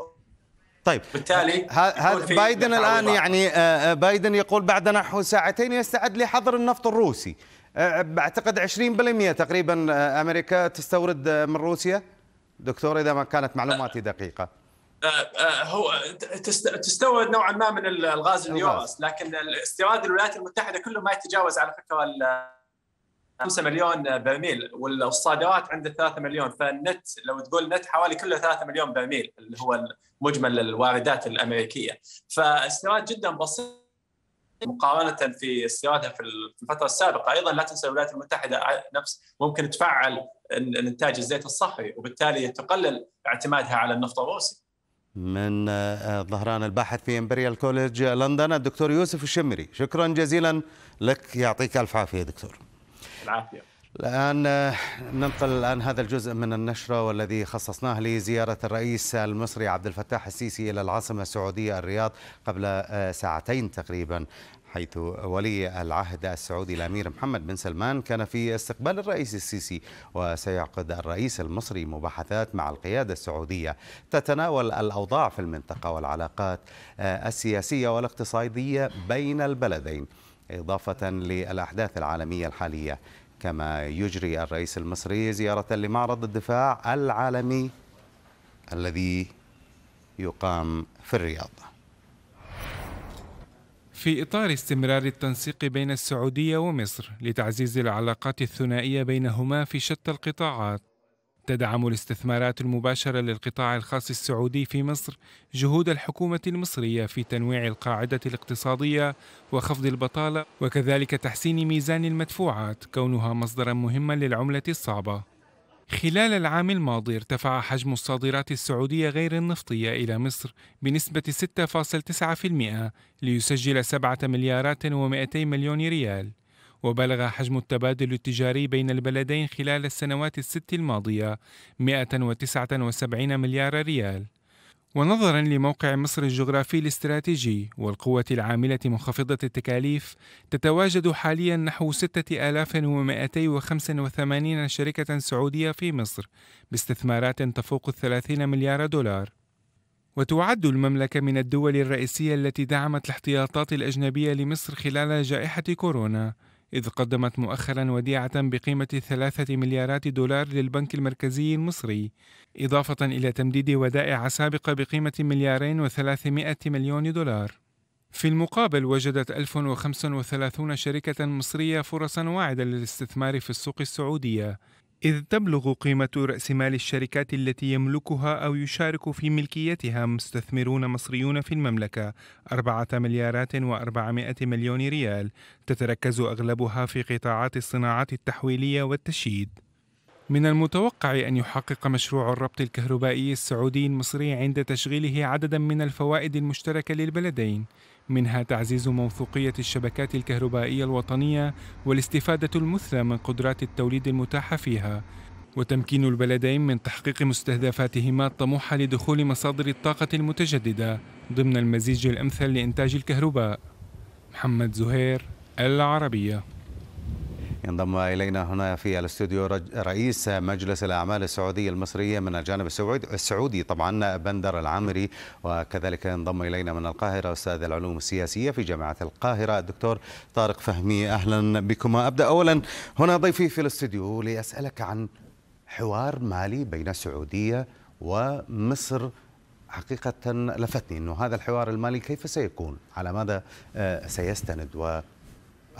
طيب بالتالي هذا بايدن الان يعني بايدن يقول بعد نحو ساعتين يستعد لحظر النفط الروسي اعتقد 20% تقريبا امريكا تستورد من روسيا دكتور اذا ما كانت معلوماتي دقيقه هو تستورد نوعا ما من الغاز اليورس لكن استيراد الولايات المتحده كله ما يتجاوز على فكره 5 مليون برميل والصادرات عند 3 مليون فالنت لو تقول نت حوالي كله 3 مليون برميل اللي هو مجمل الواردات الامريكيه فاستيراد جدا بسيط مقارنه في استيرادها في الفتره السابقه ايضا لا تنسى الولايات المتحده نفس ممكن تفعل انتاج الزيت الصخري وبالتالي تقلل اعتمادها على النفط الروسي من آه، ظهران الباحث في امبريال كوليدج لندن الدكتور يوسف الشمري شكرا جزيلا لك يعطيك الف عافيه دكتور العافيه الآن آه، ننقل الآن هذا الجزء من النشرة والذي خصصناه لزيارة الرئيس المصري عبد الفتاح السيسي إلى العاصمة السعودية الرياض قبل آه، ساعتين تقريبا حيث ولي العهد السعودي الأمير محمد بن سلمان كان في استقبال الرئيس السيسي وسيعقد الرئيس المصري مباحثات مع القيادة السعودية تتناول الأوضاع في المنطقة والعلاقات آه، السياسية والاقتصادية بين البلدين إضافة للأحداث العالمية الحالية كما يجري الرئيس المصري زيارة لمعرض الدفاع العالمي الذي يقام في الرياض في إطار استمرار التنسيق بين السعودية ومصر لتعزيز العلاقات الثنائية بينهما في شتى القطاعات، تدعم الاستثمارات المباشرة للقطاع الخاص السعودي في مصر جهود الحكومة المصرية في تنويع القاعدة الاقتصادية وخفض البطالة وكذلك تحسين ميزان المدفوعات كونها مصدرا مهما للعملة الصعبة. خلال العام الماضي ارتفع حجم الصادرات السعودية غير النفطية إلى مصر بنسبة 6.9% ليسجل 7 مليارات و200 مليون ريال وبلغ حجم التبادل التجاري بين البلدين خلال السنوات الست الماضية 179 مليار ريال ونظرا لموقع مصر الجغرافي الاستراتيجي والقوة العاملة منخفضة التكاليف تتواجد حاليا نحو 6285 شركة سعودية في مصر باستثمارات تفوق 30 مليار دولار وتعد المملكة من الدول الرئيسية التي دعمت الاحتياطات الأجنبية لمصر خلال جائحة كورونا إذ قدمت مؤخرا وديعة بقيمة ثلاثة مليارات دولار للبنك المركزي المصري إضافة إلى تمديد ودائع سابقة بقيمة مليارين وثلاثمائة مليون دولار في المقابل وجدت 1035 شركة مصرية فرصا واعدة للاستثمار في السوق السعودية إذ تبلغ قيمة رأس مال الشركات التي يملكها أو يشارك في ملكيتها مستثمرون مصريون في المملكة 4 مليارات و400 مليون ريال تتركز أغلبها في قطاعات الصناعات التحويلية والتشييد من المتوقع أن يحقق مشروع الربط الكهربائي السعودي المصري عند تشغيله عددا من الفوائد المشتركة للبلدين منها تعزيز موثوقية الشبكات الكهربائية الوطنية والاستفادة المثلى من قدرات التوليد المتاحة فيها وتمكين البلدين من تحقيق مستهدفاتهما الطموحة لدخول مصادر الطاقة المتجددة ضمن المزيج الأمثل لإنتاج الكهرباء محمد زهير العربية ينضم إلينا هنا في الاستوديو رئيس مجلس الأعمال السعودية المصرية من الجانب السعودي طبعا بندر العامري وكذلك ينضم إلينا من القاهرة أستاذ العلوم السياسية في جامعة القاهرة الدكتور طارق فهمي أهلا بكما أبدأ أولا هنا ضيفي في الاستوديو لأسألك عن حوار مالي بين السعودية ومصر حقيقة لفتني أنه هذا الحوار المالي كيف سيكون على ماذا آه، سيستند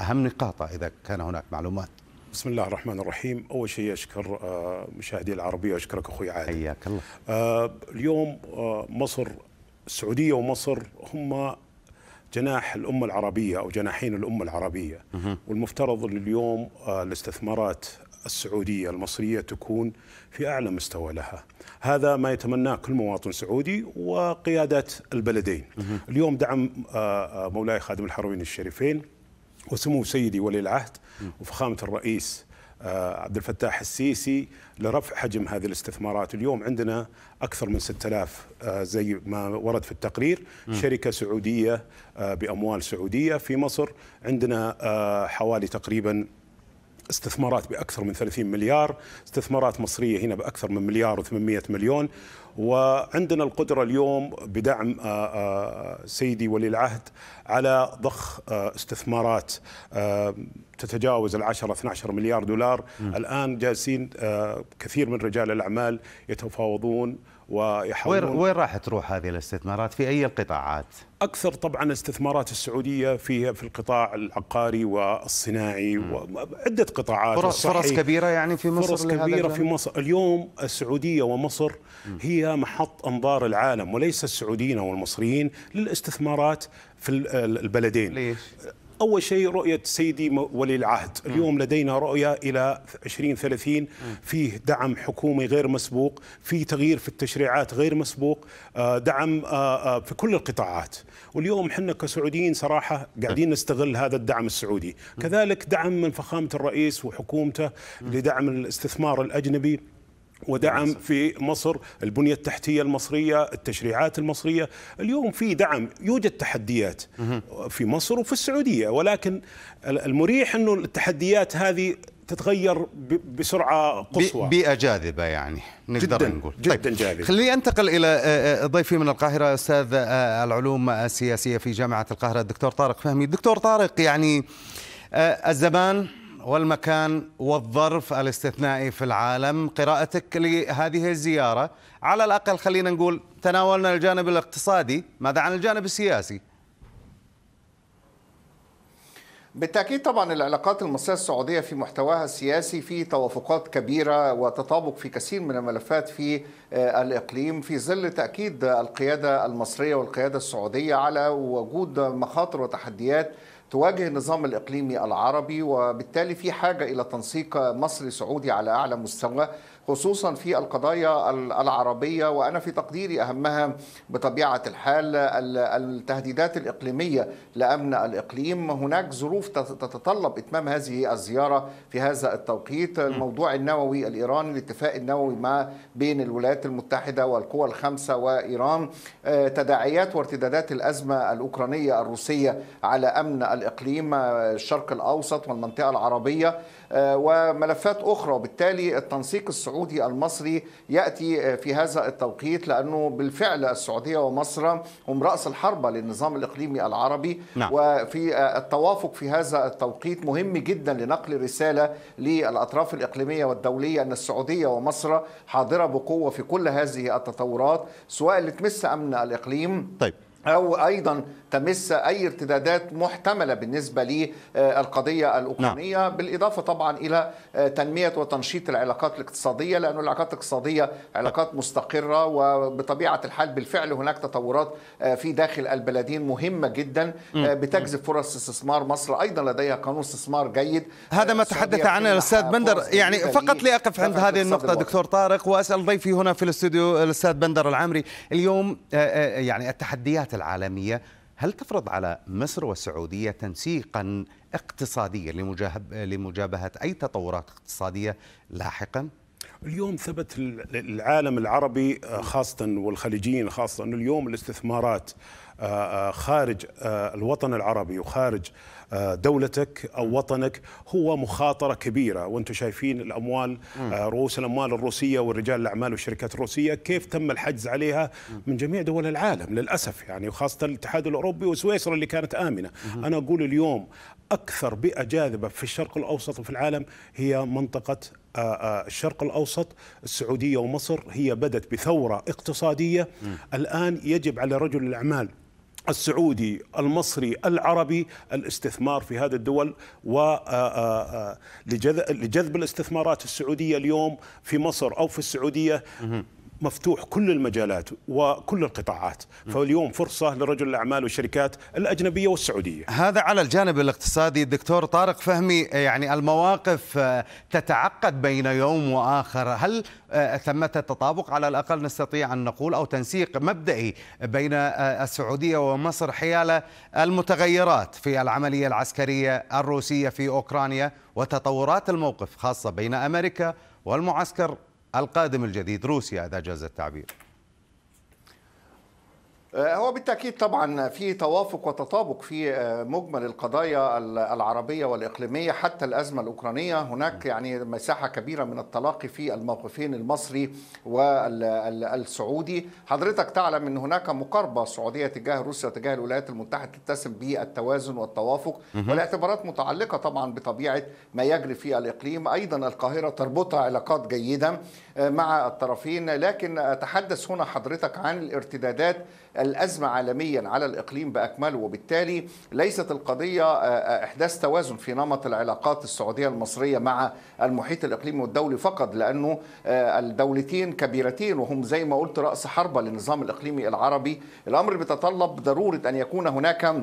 أهم نقاطها إذا كان هناك معلومات بسم الله الرحمن الرحيم أول شيء أشكر آه، مشاهدي العربية وأشكرك أخوي عادل حياك الله آه، اليوم آه، مصر السعودية ومصر هما جناح الأمة العربية أو جناحين الأمة العربية والمفترض اليوم الاستثمارات السعودية المصرية تكون في أعلى مستوى لها هذا ما يتمناه كل مواطن سعودي وقيادات البلدين اليوم دعم مولاي خادم الحرمين الشريفين وسمو سيدي ولي العهد وفخامه الرئيس آه، عبد الفتاح السيسي لرفع حجم هذه الاستثمارات اليوم عندنا أكثر من 6000 آه، زي ما ورد في التقرير شركة سعودية آه، بأموال سعودية في مصر عندنا حوالي تقريبا استثمارات بأكثر من 30 مليار استثمارات مصرية هنا بأكثر من مليار و800 مليون وعندنا القدرة اليوم بدعم آه، آه، سيدي ولي العهد على ضخ آه، استثمارات تتجاوز العشرة 12 مليار دولار م. الآن جالسين كثير من رجال الأعمال يتفاوضون ويحولون وين, وين راح تروح هذه الاستثمارات في أي القطاعات؟ أكثر طبعا استثمارات السعودية في في القطاع العقاري والصناعي وعدة قطاعات فرص, فرص كبيرة يعني في مصر فرص كبيرة في مصر اليوم السعودية ومصر هي محط أنظار العالم وليس السعوديين والمصريين للاستثمارات في البلدين ليش؟ أول شيء رؤية سيدي ولي العهد اليوم لدينا رؤية إلى 2030 فيه دعم حكومي غير مسبوق فيه تغيير في التشريعات غير مسبوق آه، دعم آه، آه، في كل القطاعات واليوم احنا كسعوديين صراحة قاعدين نستغل هذا الدعم السعودي كذلك دعم من فخامة الرئيس وحكومته لدعم الاستثمار الأجنبي ودعم في مصر البنية التحتية المصرية التشريعات المصرية اليوم في دعم يوجد تحديات في مصر وفي السعودية ولكن المريح أنه التحديات هذه تتغير بسرعه قصوى بيئه جاذبه يعني نقدر جداً نقول جدا طيب جاذبه خليني انتقل الى آه، آه، ضيفي من القاهره استاذ آه، العلوم السياسيه في جامعه القاهره الدكتور طارق فهمي الدكتور طارق يعني الزمان والمكان والظرف الاستثنائي في العالم قراءتك لهذه الزيارة على الأقل خلينا نقول تناولنا الجانب الاقتصادي ماذا عن الجانب السياسي؟ بالتأكيد طبعا العلاقات المصرية السعودية في محتواها السياسي في توافقات كبيرة وتطابق في كثير من الملفات في آه، الإقليم في ظل تأكيد القيادة المصرية والقيادة السعودية على وجود مخاطر وتحديات تواجه النظام الإقليمي العربي وبالتالي في حاجة إلى تنسيق مصري سعودي على أعلى مستوى خصوصا في القضايا العربية وأنا في تقديري أهمها بطبيعة الحال التهديدات الإقليمية لأمن الإقليم هناك ظروف تتطلب إتمام هذه الزيارة في هذا التوقيت الموضوع النووي الإيراني الاتفاق النووي ما بين الولايات المتحدة والقوى الخمسة وإيران آه، تداعيات وارتدادات الأزمة الأوكرانية الروسية على أمن الإقليم آه، الشرق الأوسط والمنطقة العربية آه، وملفات أخرى وبالتالي التنسيق السعودي السعودي المصري ياتي آه، في هذا التوقيت لانه بالفعل السعوديه ومصر هم راس الحربه للنظام الاقليمي العربي نعم. وفي آه، التوافق في هذا التوقيت مهم جدا لنقل رساله للاطراف الاقليميه والدوليه ان السعوديه ومصر حاضره بقوه في كل هذه التطورات سواء اللي تمس امن الاقليم طيب او ايضا تمس أي ارتدادات محتملة بالنسبة للقضية الأوكرانية نعم. بالإضافة طبعا إلى تنمية وتنشيط العلاقات الاقتصادية لأن العلاقات الاقتصادية علاقات مستقرة وبطبيعة الحال بالفعل هناك تطورات في داخل البلدين مهمة جدا بتجذب فرص استثمار مصر أيضا لديها قانون استثمار جيد هذا ما تحدث عنه الأستاذ بندر يعني فقط لأقف عند هذه النقطة دكتور طارق وأسأل ضيفي هنا في الاستوديو الأستاذ بندر العامري اليوم آه، آه، يعني التحديات العالمية هل تفرض على مصر والسعودية تنسيقا اقتصاديا لمجابهة أي تطورات اقتصادية لاحقا؟ اليوم ثبت العالم العربي آه، خاصة والخليجيين خاصة أن اليوم الاستثمارات آه، آه، خارج الوطن العربي وخارج دولتك أو وطنك هو مخاطرة كبيرة وأنتم شايفين الأموال آه، رؤوس الأموال الروسية ورجال الأعمال والشركات الروسية كيف تم الحجز عليها من جميع دول العالم للأسف يعني وخاصة الاتحاد الأوروبي وسويسرا اللي كانت آمنة أنا أقول اليوم أكثر بيئة جاذبة في الشرق الأوسط وفي العالم هي منطقة آه، آه، الشرق الأوسط السعودية ومصر هي بدت بثورة اقتصادية الآن يجب على رجل الأعمال السعودي المصري العربي الاستثمار في هذه الدول ولجذب الاستثمارات السعوديه اليوم في مصر او في السعوديه مفتوح كل المجالات وكل القطاعات فاليوم فرصة لرجل الأعمال والشركات الأجنبية والسعودية هذا على الجانب الاقتصادي دكتور طارق فهمي يعني المواقف تتعقد بين يوم وآخر هل ثمة تطابق على الأقل نستطيع أن نقول أو تنسيق مبدئي بين السعودية ومصر حيال المتغيرات في العملية العسكرية الروسية في أوكرانيا وتطورات الموقف خاصة بين أمريكا والمعسكر القادم الجديد روسيا إذا جاز التعبير آه، هو بالتاكيد طبعا في توافق وتطابق في آه، مجمل القضايا العربيه والاقليميه حتى الازمه الاوكرانيه هناك نعم. يعني مساحه كبيره من التلاقي في الموقفين المصري والسعودي حضرتك تعلم ان هناك مقاربه سعوديه تجاه روسيا وتجاه الولايات المتحده تتسم بالتوازن والتوافق والاعتبارات متعلقه طبعا بطبيعه ما يجري في الاقليم ايضا القاهره تربطها علاقات جيده آه، مع الطرفين لكن اتحدث هنا حضرتك عن الارتدادات الأزمة عالميا على الإقليم بأكمله وبالتالي ليست القضية آه، آه، إحداث توازن في نمط العلاقات السعودية المصرية مع المحيط الإقليمي والدولي فقط لأنه آه، الدولتين كبيرتين وهم زي ما قلت رأس حربة للنظام الإقليمي العربي الأمر بيتطلب ضرورة أن يكون هناك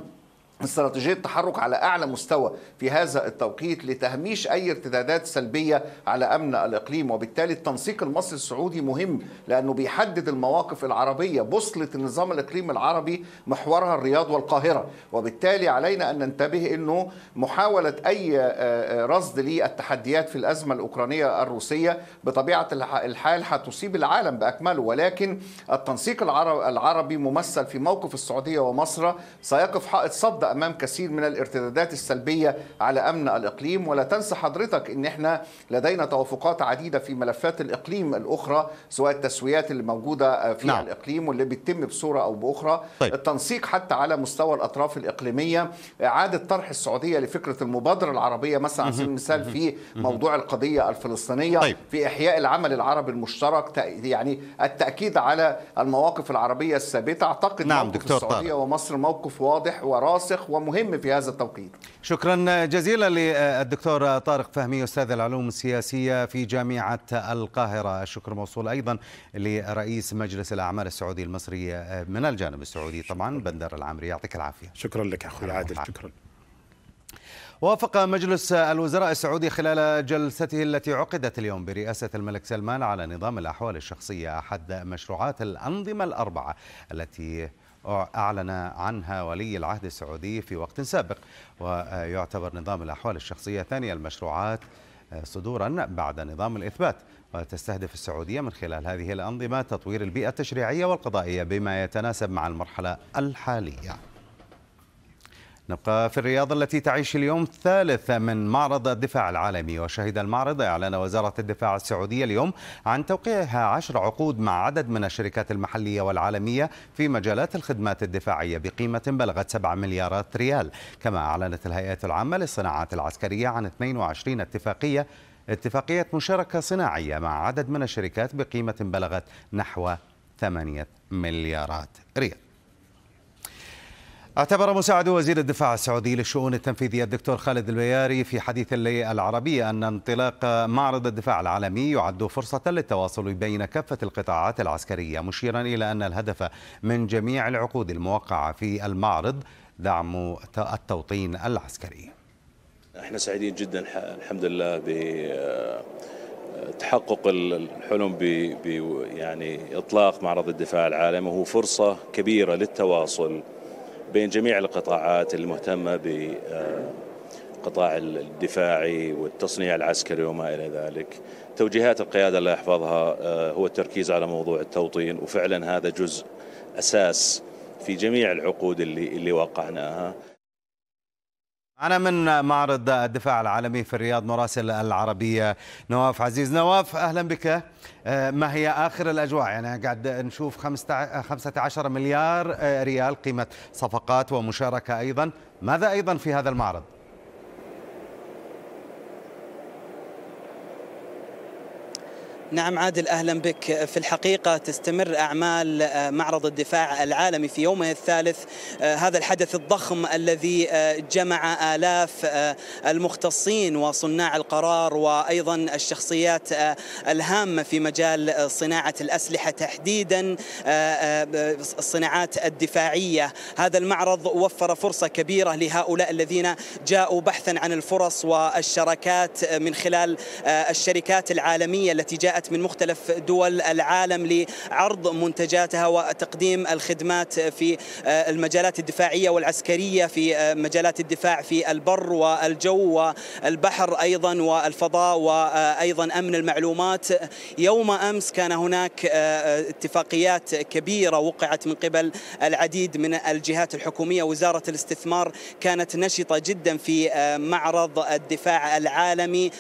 استراتيجية تحرك على أعلى مستوى في هذا التوقيت لتهميش أي ارتدادات سلبية على أمن الإقليم وبالتالي التنسيق المصري السعودي مهم لأنه بيحدد المواقف العربية بوصلة النظام الإقليم العربي محورها الرياض والقاهرة وبالتالي علينا أن ننتبه أنه محاولة أي آه، آه، رصد للتحديات في الأزمة الأوكرانية الروسية بطبيعة الحال هتصيب العالم بأكمله ولكن التنسيق العربي ممثل في موقف السعودية ومصر سيقف حائط صد امام كثير من الارتدادات السلبيه على امن الاقليم ولا تنسى حضرتك ان احنا لدينا توافقات عديده في ملفات الاقليم الاخرى سواء التسويات اللي موجوده في نعم. الاقليم واللي بتتم بصوره او باخرى طيب. التنسيق حتى على مستوى الاطراف الاقليميه اعاده طرح السعوديه لفكره المبادره العربيه مثلا على سبيل المثال في موضوع القضيه الفلسطينيه طيب. في احياء العمل العربي المشترك يعني التاكيد على المواقف العربيه الثابته اعتقد نعم موقف دكتور السعوديه طارق. ومصر موقف واضح وراسخ راسخ ومهم في هذا التوقيت شكرا جزيلا للدكتور طارق فهمي استاذ العلوم السياسيه في جامعه القاهره الشكر موصول ايضا لرئيس مجلس الاعمال السعودي المصري من الجانب السعودي طبعا بندر العامري يعطيك العافيه شكرا لك اخوي عادل شكرا وافق مجلس الوزراء السعودي خلال جلسته التي عقدت اليوم برئاسة الملك سلمان على نظام الأحوال الشخصية أحد مشروعات الأنظمة الأربعة التي أعلن عنها ولي العهد السعودي في وقت سابق ويعتبر نظام الأحوال الشخصية ثاني المشروعات آه، صدورا بعد نظام الإثبات وتستهدف السعودية من خلال هذه الأنظمة تطوير البيئة التشريعية والقضائية بما يتناسب مع المرحلة الحالية نبقى في الرياض التي تعيش اليوم الثالث من معرض الدفاع العالمي وشهد المعرض إعلان وزارة الدفاع السعودية اليوم عن توقيعها عشر عقود مع عدد من الشركات المحلية والعالمية في مجالات الخدمات الدفاعية بقيمة بلغت 7 مليارات ريال كما أعلنت الهيئة العامة للصناعات العسكرية عن 22 اتفاقية اتفاقية مشاركة صناعية مع عدد من الشركات بقيمة بلغت نحو 8 مليارات ريال اعتبر مساعد وزير الدفاع السعودي للشؤون التنفيذية الدكتور خالد البياري في حديث اللي العربي أن انطلاق معرض الدفاع العالمي يعد فرصة للتواصل بين كافة القطاعات العسكرية مشيرا إلى أن الهدف من جميع العقود الموقعة في المعرض دعم التوطين العسكري احنا سعيدين جدا الحمد لله بتحقق آه، الحلم ب يعني اطلاق معرض الدفاع العالمي وهو فرصه كبيره للتواصل بين جميع القطاعات المهتمة بقطاع الدفاعي والتصنيع العسكري وما إلى ذلك توجيهات القيادة اللي أحفظها آه، هو التركيز على موضوع التوطين وفعلا هذا جزء أساس في جميع العقود اللي, اللي وقعناها أنا من معرض الدفاع العالمي في الرياض مراسل العربية نواف عزيز نواف أهلا بك آه، ما هي آخر الأجواء يعني قاعد نشوف 15 مليار آه، ريال قيمة صفقات ومشاركة أيضا ماذا أيضا في هذا المعرض؟ نعم عادل اهلا بك في الحقيقه تستمر اعمال آه، معرض الدفاع العالمي في يومه الثالث آه، هذا الحدث الضخم الذي آه، جمع الاف المختصين وصناع القرار وايضا الشخصيات الهامه في مجال صناعه الاسلحه تحديدا الصناعات الدفاعيه، هذا المعرض وفر فرصه كبيره لهؤلاء الذين جاءوا بحثا عن الفرص والشراكات من خلال الشركات العالميه التي جاءت جاءت من مختلف دول العالم لعرض منتجاتها وتقديم الخدمات في آه، المجالات الدفاعية والعسكرية في آه، مجالات الدفاع في البر والجو والبحر أيضا والفضاء وأيضا أمن المعلومات يوم أمس كان هناك آه، اتفاقيات كبيرة وقعت من قبل العديد من الجهات الحكومية وزارة الاستثمار كانت نشطة جدا في معرض الدفاع العالمي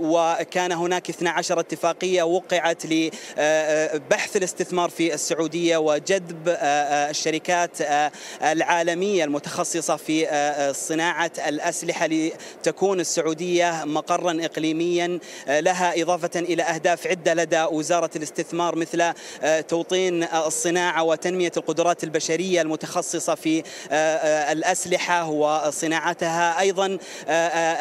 وكان هناك 12 اتفاقية دولية وقعت لبحث الاستثمار في السعودية وجذب الشركات العالمية المتخصصة في صناعة الأسلحة لتكون السعودية مقرا إقليميا لها إضافة إلى أهداف عدة لدى وزارة الاستثمار مثل توطين الصناعة وتنمية القدرات البشرية المتخصصة في الأسلحة وصناعتها أيضا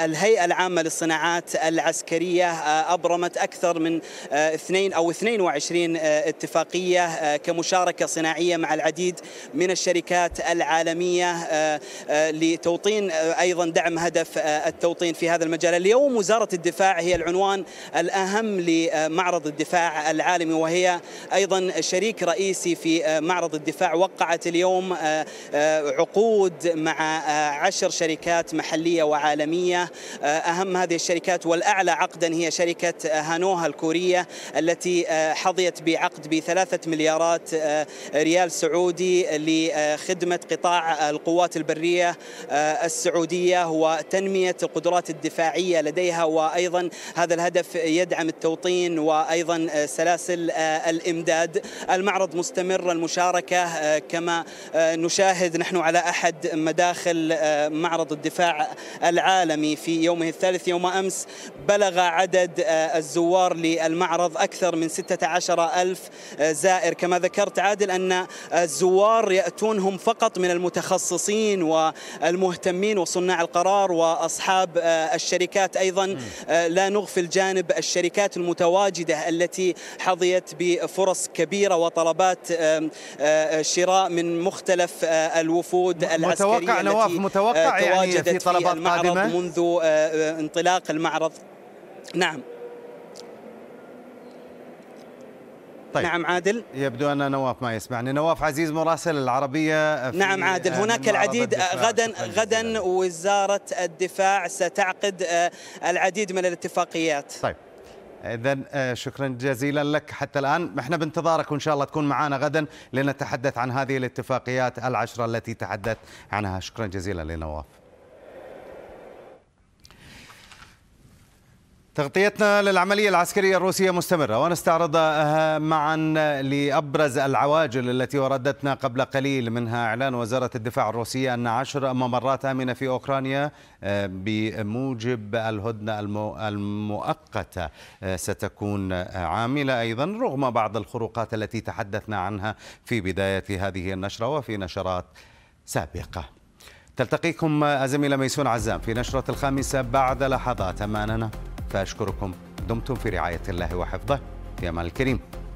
الهيئة العامة للصناعات العسكرية أبرمت أكثر من اثنين أو 22 آه، اتفاقية آه، كمشاركة صناعية مع العديد من الشركات العالمية آه، لتوطين أيضا دعم هدف التوطين في هذا المجال اليوم وزارة الدفاع هي العنوان الأهم لمعرض الدفاع العالمي وهي أيضا شريك رئيسي في معرض الدفاع وقعت اليوم عقود مع عشر شركات محلية وعالمية أهم هذه الشركات والأعلى عقدا هي شركة هانوها الكورية العالمية التي آه، حظيت بعقد بثلاثة مليارات آه، ريال سعودي لخدمة قطاع القوات البرية آه، السعودية وتنمية القدرات الدفاعية لديها وأيضا هذا الهدف يدعم التوطين وأيضا سلاسل الإمداد المعرض مستمر المشاركة كما نشاهد نحن على أحد مداخل معرض الدفاع العالمي في يومه الثالث يوم أمس بلغ عدد الزوار للمعرض المعرض أكثر من 16 ألف آه، زائر كما ذكرت عادل أن الزوار يأتونهم فقط من المتخصصين والمهتمين وصناع القرار وأصحاب آه، الشركات أيضا آه، لا نغفل جانب الشركات المتواجدة التي حظيت بفرص كبيرة وطلبات شراء من مختلف الوفود العسكرية متوقع نواف متوقع يعني في طلبات في المعرض قادمة منذ انطلاق المعرض نعم طيب. نعم عادل يبدو أن نواف ما يسمعني نواف عزيز مراسل العربية في نعم عادل آه، هناك العديد آه، غدا غدا وزارة الدفاع ستعقد آه، العديد من الاتفاقيات طيب اذا شكرا جزيلا لك حتى الان احنا بانتظارك وان شاء الله تكون معنا غدا لنتحدث عن هذه الاتفاقيات العشره التي تحدثت عنها شكرا جزيلا لنواف تغطيتنا للعملية العسكرية الروسية مستمرة ونستعرضها معا لأبرز العواجل التي وردتنا قبل قليل منها إعلان وزارة الدفاع الروسية أن عشر ممرات آمنة في أوكرانيا آه، بموجب الهدنة المؤقتة آه، ستكون عاملة أيضا رغم بعض الخروقات التي تحدثنا عنها في بداية هذه النشرة وفي نشرات سابقة تلتقيكم الزميلة ميسون عزام في نشرة الخامسة بعد لحظات أماننا فأشكركم دمتم في رعاية الله وحفظه في أمان الكريم